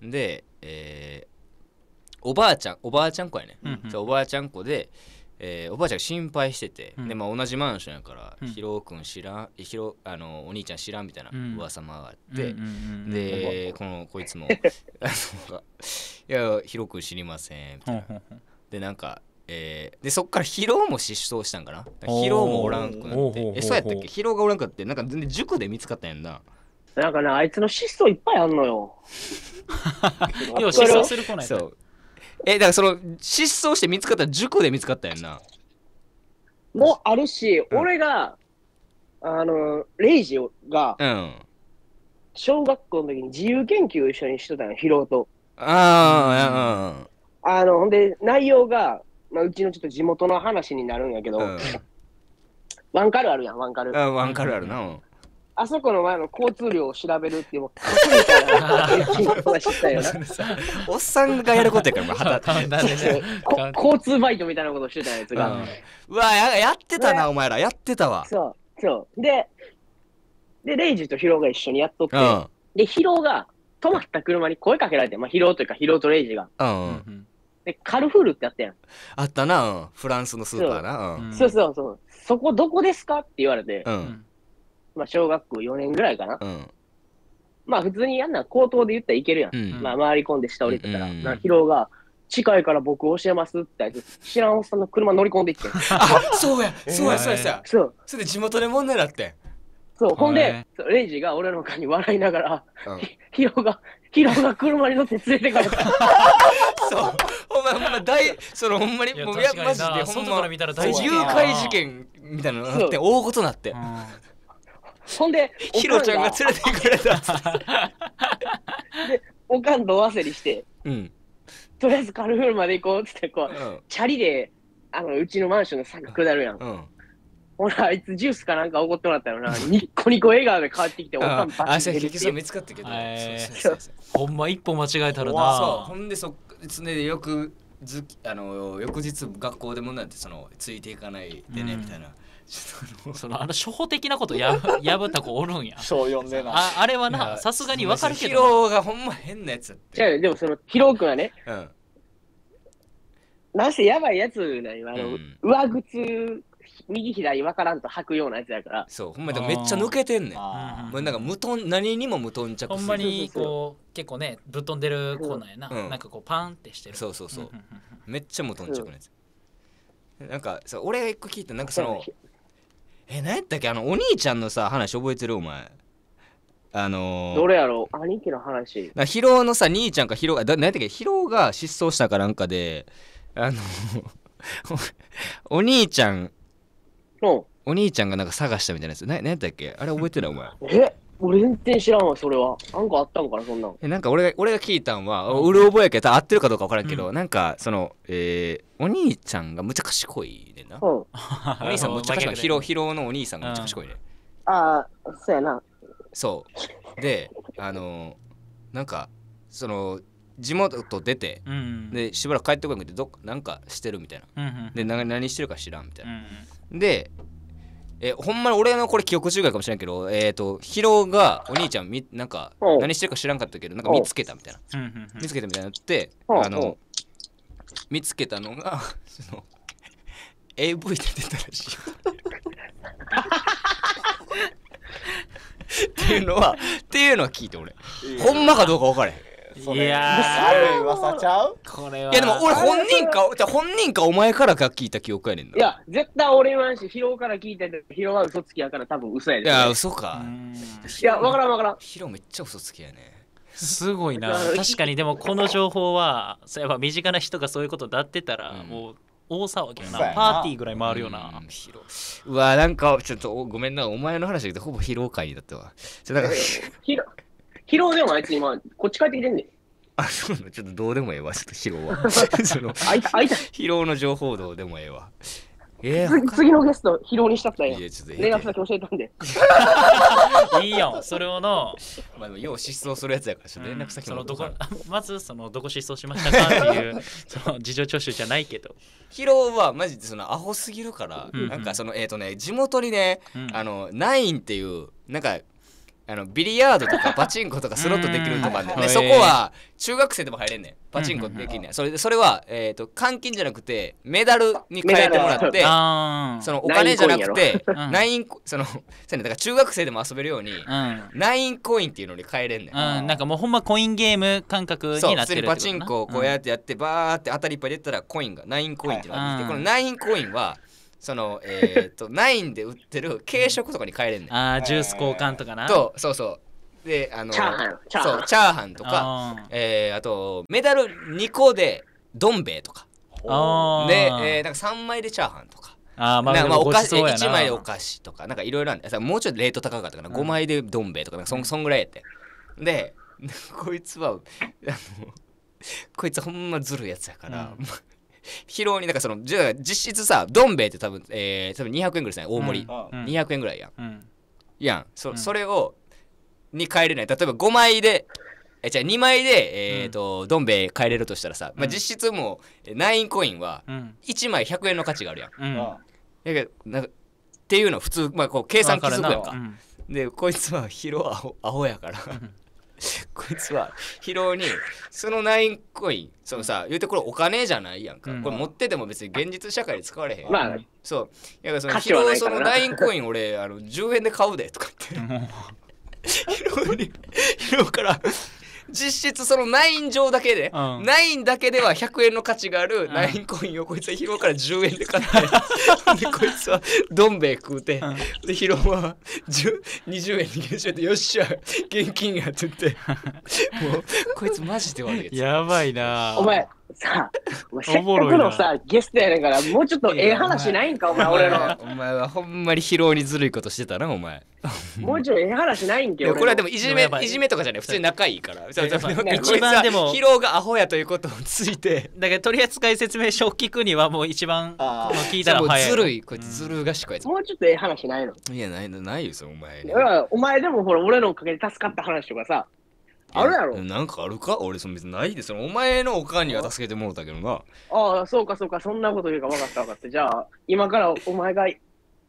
Speaker 2: うんで、えー、おばあちゃんおばあちゃん子やね、うんおばあちゃん子で、えー、おばあちゃん心配してて、うん、でまあ、同じマンションやから「ヒロ君知らんひろあのお兄ちゃん知らん」みたいな噂もあ
Speaker 3: って、うん、でこ
Speaker 2: のこいつも「いやヒロん知りません」みたいな。でなんかえー、でそっから疲労も失踪したんかな疲労もおらんくなってえそうやったっけ疲労がおらんかってなんか全然塾で見つかったやんな
Speaker 4: なんかねあいつの失踪いっぱいあんのよ よう失踪する子なんや
Speaker 2: えだからその失踪して見つかった塾で見つかったやんな
Speaker 4: もあるし、うん、俺があのレイジが、うん、小学校の時に自由研究を一緒にしてたの疲労と
Speaker 3: あ
Speaker 4: あ、うん、あのほんで内容がまあ、うちのちょっと地元の話になるんやけど、うんワンカルあるやん、ワンカル。あ、ワンカルあるな。あそこの前の交通量を調べるっていうもう、
Speaker 2: おっさんがやることやから、まあ、
Speaker 4: 交通バイトみたいなことしてたやつが。うん、うわや、やってたな、お前ら、やってたわ。そう、そう。で、で、レイジとヒロが一緒にやっとって、うん、で、ヒロが止まった車に声かけられて、まあ、ヒロというか、ヒロとレイジが。
Speaker 2: うん、うん
Speaker 4: で、カルフールってあったやん。
Speaker 2: あったな、うん、フランスのスーパーな。そう
Speaker 4: そうそう。そこどこですかって言われて、うんまあ、小学校4年ぐらいかな。うんまあ、普通にやんな、口頭で言ったらいけるやん。うんまあ、回り込んで下降りてたら、うんなヒロが、近いから僕教えますってあいつ知らんおっさんの車乗り込んでいって あそうやそうやそうやそうやそうそれで地
Speaker 2: 元で問題だって
Speaker 4: そうほんでレイジが俺の顔に笑いながら、ヒロがヒロが車に乗って連れてかれた。
Speaker 2: そう。ほんま、ほんま、大、そのほんまに、もう、や、マジで、ほんま、
Speaker 1: 誘
Speaker 4: 拐事件
Speaker 2: みたいなのあって、大事なって。
Speaker 4: そんで、ヒロちゃんが連れてくれたっつって。で、おかんと忘りして、うん。とりあえずカルフールまで行こうっつって、こう、チャリで、あの、うちのマンションの坂下るやん。うんほら、あいつジュースかなんかおごってもらったよな。ニッコニコ笑顔で帰ってきて、おかんばっあ、そう結局そう見つか
Speaker 1: ったけど。ほんま一歩間違えたらな。そ
Speaker 2: うほんでそ常でよくずあの翌日学校でもなんてそのついていかないでね、うん、みたいな。
Speaker 1: そのあの初歩的なことや
Speaker 2: 破っ た子お
Speaker 4: るんや。そう呼んでな。ああれはなさすがにわかるけど。ヒロが
Speaker 2: ほんま変なやつだっ
Speaker 4: でもそのヒロ君はね。うん。なんせやばいやつな今、あの、うん、上靴右左分からんと吐くようなやつやからそ
Speaker 2: うほんまにめっちゃ抜けてん
Speaker 4: ねん
Speaker 1: もうなん
Speaker 2: か無頓何にも無頓着するほんまにこ
Speaker 1: う結構ねぶっ飛んでるコーナーやな、うん、なんかこうパンってしてるそうそうそう
Speaker 2: めっちゃ無頓着なやつ、うん、なんかさ俺が一個聞いたなんかそのえ何やったっけあのお兄ちゃんのさ話覚えてるお前あのー、どれや
Speaker 4: ろう兄貴の話
Speaker 2: なヒロのさ兄ちゃんかヒロが何やったっけヒロが失踪したかなんかであのお兄ちゃんお兄ちゃんがなんか探したみたいなやつ。何何やったっけあれ覚えてないお前。
Speaker 4: え俺全然知らんわ、それは。あんかあったんかな、そんなん。
Speaker 2: え、なんか俺が、俺が聞いたんは、うる覚えやけど、合ってるかどうか分からんけど、うん、なんか、その、えー、お兄ちゃんがむちゃ賢い
Speaker 4: ねんな。うん、お兄さんむちゃ賢い。
Speaker 2: ヒロ、のお兄さんがむちゃ賢いね。
Speaker 4: ああ、そうやな。
Speaker 2: そう。で、あのー、なんか、その、地元と出て、うんうん、でしばらく帰ってこなくてどなんかしてるみたいな、うんうん、で何してるか知らんみたいな、うんうん、で、えほんまに俺のこれ記憶違いかもしれんけど、えっ、ー、と、ヒロがお兄ちゃんみ、なんか、何してるか知らんかったけど、なんか見つけたみたいな。見つけたみたいになって、あの、見つけたのが、その、AV で出たらしい。っていうのは、っていうのは聞いて俺。ほんまかどうか分からへん。いや
Speaker 1: ー
Speaker 4: 噂ちゃうこれはいやでも俺本人か
Speaker 2: じゃ本人かお前からが聞いた記憶やね
Speaker 4: んないや絶対俺はしヒロから聞いけど、ヒロは嘘つきやから多分嘘やでいや嘘かいや分からん分からんヒ
Speaker 2: ロめっちゃ嘘つきやねすごいな確
Speaker 1: かにでもこの情報はそういえば身近な人がそういうことだってたら、もう大騒ぎやなパーティーぐらい回
Speaker 4: るよな、う
Speaker 2: ん、うわなんかちょっとごめんなお前の話でほぼ疲労会だったわちょなんか
Speaker 4: 疲労でもあいつ今、こっち帰ってきてんねん。
Speaker 2: あ、そうなのちょっとどうでもええわ、ちょっと疲労は。その疲労の情報どうでもええわ。
Speaker 1: え
Speaker 4: ー、次のゲスト、疲労にしたったんいや、ちょっと連絡先教えたんで。
Speaker 1: いいよ、それをの。まあ、でもよう失踪するやつやから、ちょっと連絡先そのどこ、まず、その、どこ失踪しましたかっていう、
Speaker 2: その、事情聴取じゃないけど。疲労は、マジで、その、アホすぎるから、うんうん、なんか、その、えっ、ー、とね、地元にね、うん、あの、ナインっていう、なんか、あのビリヤードとか パチンコとかスロットできるとかね、そこは中学生でも入れんねんパチンコできんねんそれでそれは、えーと、換金じゃなくてメダルに変えてもらってそのお金じゃなくてナイン そのね、だから中学生でも遊べるように、うん、ナインコインっていうのに変えれんねん、うん、なんかもうほんまコインゲーム感覚になってるってパチンコをこうやってやってバーって当たりいっぱい出たらコインがナインコインってなってて、このナインコインはそのえっ、ー、と9で売ってる軽食とかに買えれんねんああジュース
Speaker 1: 交換とかなと
Speaker 2: そうそうであのチャーハンチャーハンとかあ,、
Speaker 1: えー、あと
Speaker 2: メダル2個でどん兵衛とかで、えー、なんか3枚でチャーハンとかあまあ、まあお菓子1枚お菓子とかなんかいろいろあるもうちょっとレート高かったかな、うん、5枚でどん兵衛とかかそんそんぐらいやってで こいつはあのこいつほんまずるやつやから、うん 疲労に、なんかその、じゃ実質さ、どん兵衛って多分、えー、多分200円ぐらいですね、大盛り。うん、200円ぐらいやん。うん、やん。そ,、それを、に帰れない。例えば5枚で、え、じゃ二2枚で、えっ、ー、と、どん兵衛帰れるとしたらさ、まあ、実質もう、ナインコインは、1枚100円の価値があるやん。うん。だけど、なんか、っていうの普通、まあ、こう、計算気づくやんか。かで、こいつは疲労アホアホやから こいつは疲労にそのナインコインそのさ言うてこれお金じゃないやんか、うん、これ持ってても別に現実社会で使われへん、まあ、そうだからその疲労そのナインコイン俺あの10円で買うでとかっ
Speaker 3: て 疲労に
Speaker 2: 疲労から実質そのナイン上だけで、うん、ナインだけでは100円の価値があるナインコインをこいつは広から10円で買って、でこいつはどん兵衛食うて、うん、で広は20円に減少してよっしゃ現金やって言って もうこいつ
Speaker 4: マジで悪い
Speaker 3: やつやばいな
Speaker 4: お前さあ、せっかくのさ、ゲストやねんから、もうちょっとええ話ないんか、お前、俺の。
Speaker 2: お前はほんまに疲労にずるいことしてたな、お前。
Speaker 4: もうちょいええ話ないんけど。これはでもいじめ、いじめとかじゃない、普通に仲いいから。一番でも、疲労がア
Speaker 1: ホやということをついて。だから取扱説明書を聞くには、もう一番聞いたら
Speaker 2: 早い。ずるい、こいつ
Speaker 4: ずるがしもうちょっとええ話ないの
Speaker 2: いや、ないの、ないよ、お
Speaker 4: 前。お前でもほら、俺のおかげで助かった話とかさ。あるやろ
Speaker 2: なんかあるか俺その別にないですお前のおかんには助けてもろたけどな
Speaker 4: ああそうかそうかそんなこと言うか分かった分かったじゃあ今からお前が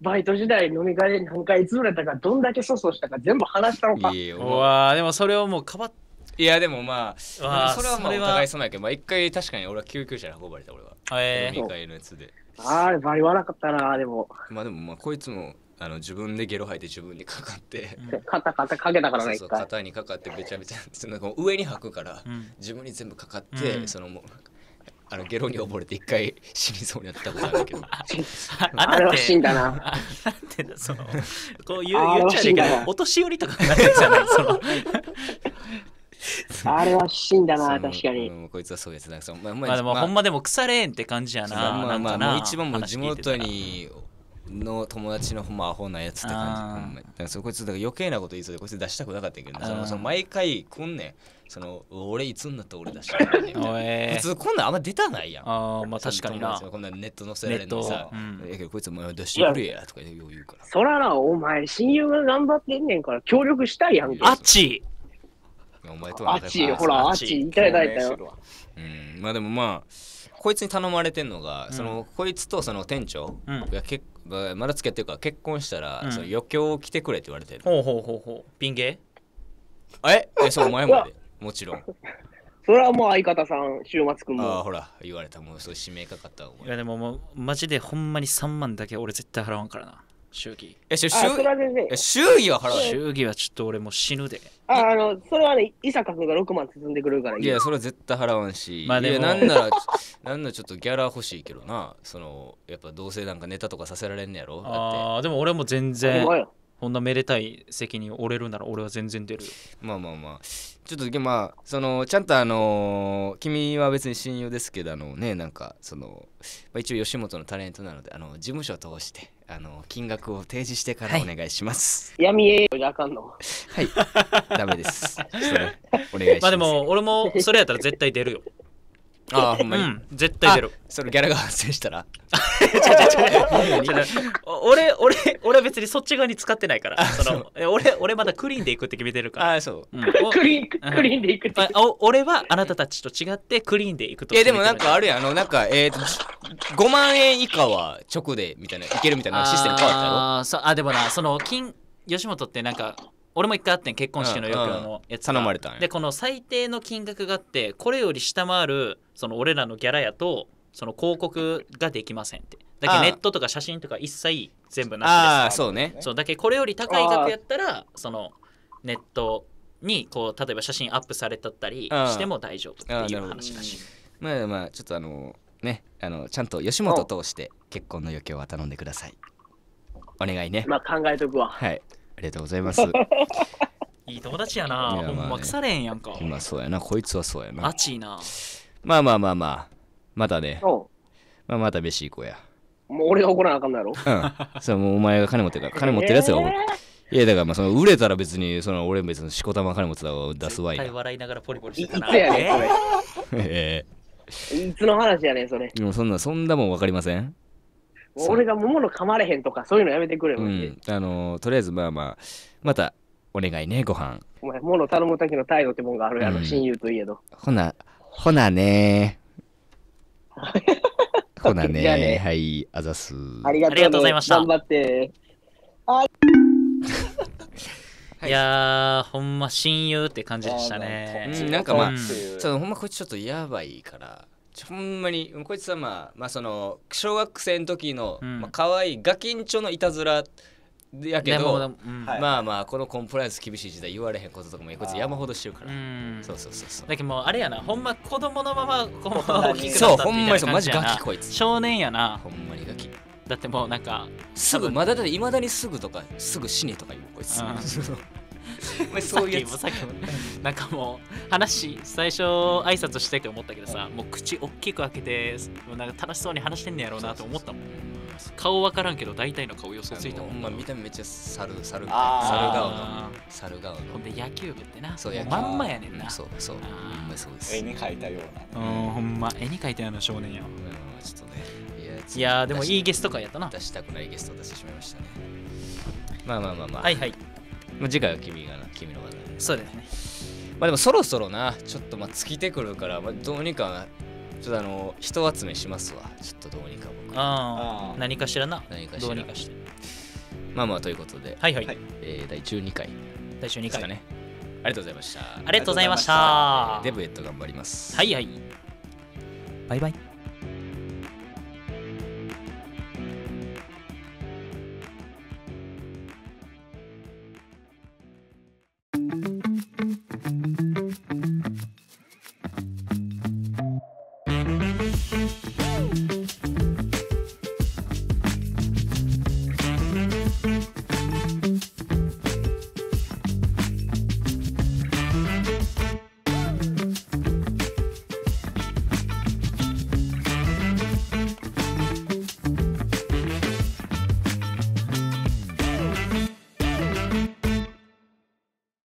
Speaker 4: バイト時代飲み会で何回いつぐらいだかどんだけ粗相したか全部話したのかいいよう
Speaker 2: わでもそれをもうかばっいやでもまあそれはまあそおれは互いやけどまあ一回確かに俺は救急車に運ばれた俺はえ飲み会のやつで
Speaker 4: あれバリ
Speaker 2: 悪かったなでもまあでもまあこいつもあの自分でゲロ吐いて自分にかかって肩肩かけたからねそう肩にかかってべちゃべちゃその上に吐くから、うん、自分に全部かかって、うん、そのもうあのゲロに溺れて一回死にそうになったことあるけど あれは死んだななんだそのこう言う言っちゃうけどお
Speaker 4: 年寄りとかになってるじゃない そのあれは死んだな、確かに。う
Speaker 2: ん、こいつはそうです。なかまあ、まあ、まあ、ほん
Speaker 1: までも腐れんって感じやな。まあまあ、まあ、一番も地元
Speaker 2: にの友達のほんまアホなやつって感じんだからそこいつだから余計なこと言いそうでこいつ出したくなかったけどそのその毎回こんねんその俺いつになったら俺出したくないね普通こ
Speaker 4: んなんあんま出たな
Speaker 2: いやんあまあ確かになこんなんネット載せられてさ、うんやけどこいつもう出してくれやとか余裕言
Speaker 4: うからそららお前、親友が頑張ってんねんから協力したいやんあっち
Speaker 2: お前とはあっち、いほら、あっち、いただいたよ。うんまあでもまあこいつに頼まれてんのが、そのこいつとその店長が結まだ付き合ってるから結婚したら、うんその余興来てくれって言われてる
Speaker 4: ほうほうほうほう。
Speaker 2: ピン芸ええそう前までもちろんそれはもう相方さん、週末くんああほら言われたもうそう指名かかったい
Speaker 1: やでももう、マジでほんまに3万だけ俺絶対払わんからな。祝儀。え、しゅ、しゅ、え、祝儀は払う。祝儀はちょっと俺もう死ぬで。
Speaker 4: あ、あの、それはね、伊坂君が6万進んでくるからいい。いや、そ
Speaker 1: れは絶対払わ
Speaker 2: んし。まあでも、なんなら、なんならちょっとギャラ欲しいけどな。その、やっぱ同性なんかネタとかさせられんねやろ。あ
Speaker 1: あ、でも俺も全然。こんなめでたい責任折れるなら俺は全然出るまあまあまあちょっとまあそのちゃんとあの
Speaker 2: ー、君は別に親友ですけどあのねなんかその、まあ、一応吉本のタレントなのであの事務所を通してあの金額を提示してからお願いします。
Speaker 4: 闇営業じゃあかんの。はい、
Speaker 1: ダメです。お願いします。まあでも、俺もそれやったら絶対出るよ。あほんまうに、ん絶対出ろそのギャラが発生したら 俺俺俺は別にそっち側に使ってないからそのえ俺俺まだクリーンで行くって決めてるからあそうクリーンクリーンでいくってあお俺はあなたたちと違ってクリーンで行くといやでもなんかあるやんあのなんかえっ、と5万円以下は直でみたいないけるみたいなシステム変わったよあそうあでもなその金吉本ってなんか俺も一回あって結婚式のよくのやつ、うんうん、頼まれたんやでこの最低の金額があってこれより下回るその俺らのギャラやとその広告ができませんってだけネットとか写真とか一切全部なしですああそうねそうだけこれより高い額やったらそのネットにこう例えば写真アップされたったりしても大丈夫っていう話らし
Speaker 4: い
Speaker 2: まあまあちょっとあのねあのちゃんと吉本通して結婚の余興は頼んでくださいお願いね
Speaker 4: まあ考えとく
Speaker 1: わ
Speaker 2: はいありがとうございます。
Speaker 1: いい友達やな。やまあねほんま腐れへんやんか。
Speaker 2: まあそうやな、こいつはそうやあな。ちいな。まあまあまあまあ、またね、もまあ、また飯行こうや。
Speaker 4: もう俺が怒らなあかんのやろ。う
Speaker 2: ん。そうもうお前が金持ってるから、金持ってるやつが俺。いやだからまあその売れたら別にその俺別にしこたま金持つだを出すわいな。
Speaker 1: 笑いながらポリポリ
Speaker 4: してたな。いつやねん、ええそれ。いつの話やねん、それ。
Speaker 2: でもそんなそんなもんわかりません
Speaker 4: 俺が桃の噛まれへんとかそういうのやめてくれ、う
Speaker 2: ん、あのー、とりあえずまあまあまたお願いねご飯
Speaker 4: お前の頼む時の態度ってもんがあるやろ、うん、親友といえど
Speaker 2: ほなほなね ほなねねはいあざす
Speaker 4: ありがとうございました頑張ってあい
Speaker 1: やほんま親友って感じでしたね。なんかまあ、うん、そのほんまこっちちょっとや
Speaker 2: ばいから、ほんまにこいつはまあ、まあ、その小学生の時の、うんまあ可愛いガキンチョのいたずらやけど、うん、まあまあこのコンプライアンス厳しい時代言われへんこととかもこいつ山ほどしてるからそうそうそうそう
Speaker 1: だけどもうあれやなほんま子供のままこの大きくなったそうほんまにそうマジガキこいつ少年やなほんまにガキだってもうなんかすぐまだだっていまだにすぐとかすぐ死ねとか言うこいつ、うん そういうやつさっきもなんかもう話最初挨拶してて思ったけどさ、もう口大きく開けてなんか楽しそうに話してんねやろうなと思ったもん顔分からんけど大体の顔予想ついたもん、まあ、見た目めっちゃ猿猿猿顔の猿顔のほんで野球部ってなそうまんまやねんな、そうそうそうです絵に描いたようなうんほんま絵に描いたような少年やうん、ちょっとねいやでもいいゲストかやったな出したくないゲスト出してしまいましたねまあまあまあまあはいはいまあ、次回は
Speaker 2: 君がな君の番だねそうですねまあでもそろそろなちょっとまあ尽きてくるから、まあ、どうにかちょっとあの人集めしますわちょっとどうにか
Speaker 1: 僕ああ何かしらな何かしらどうにかして
Speaker 2: まあまあということではいはい、えー、第12回第12回ですかねありがとうございましたありがとうございましたデブエット頑張りますはいはい
Speaker 1: バイバイ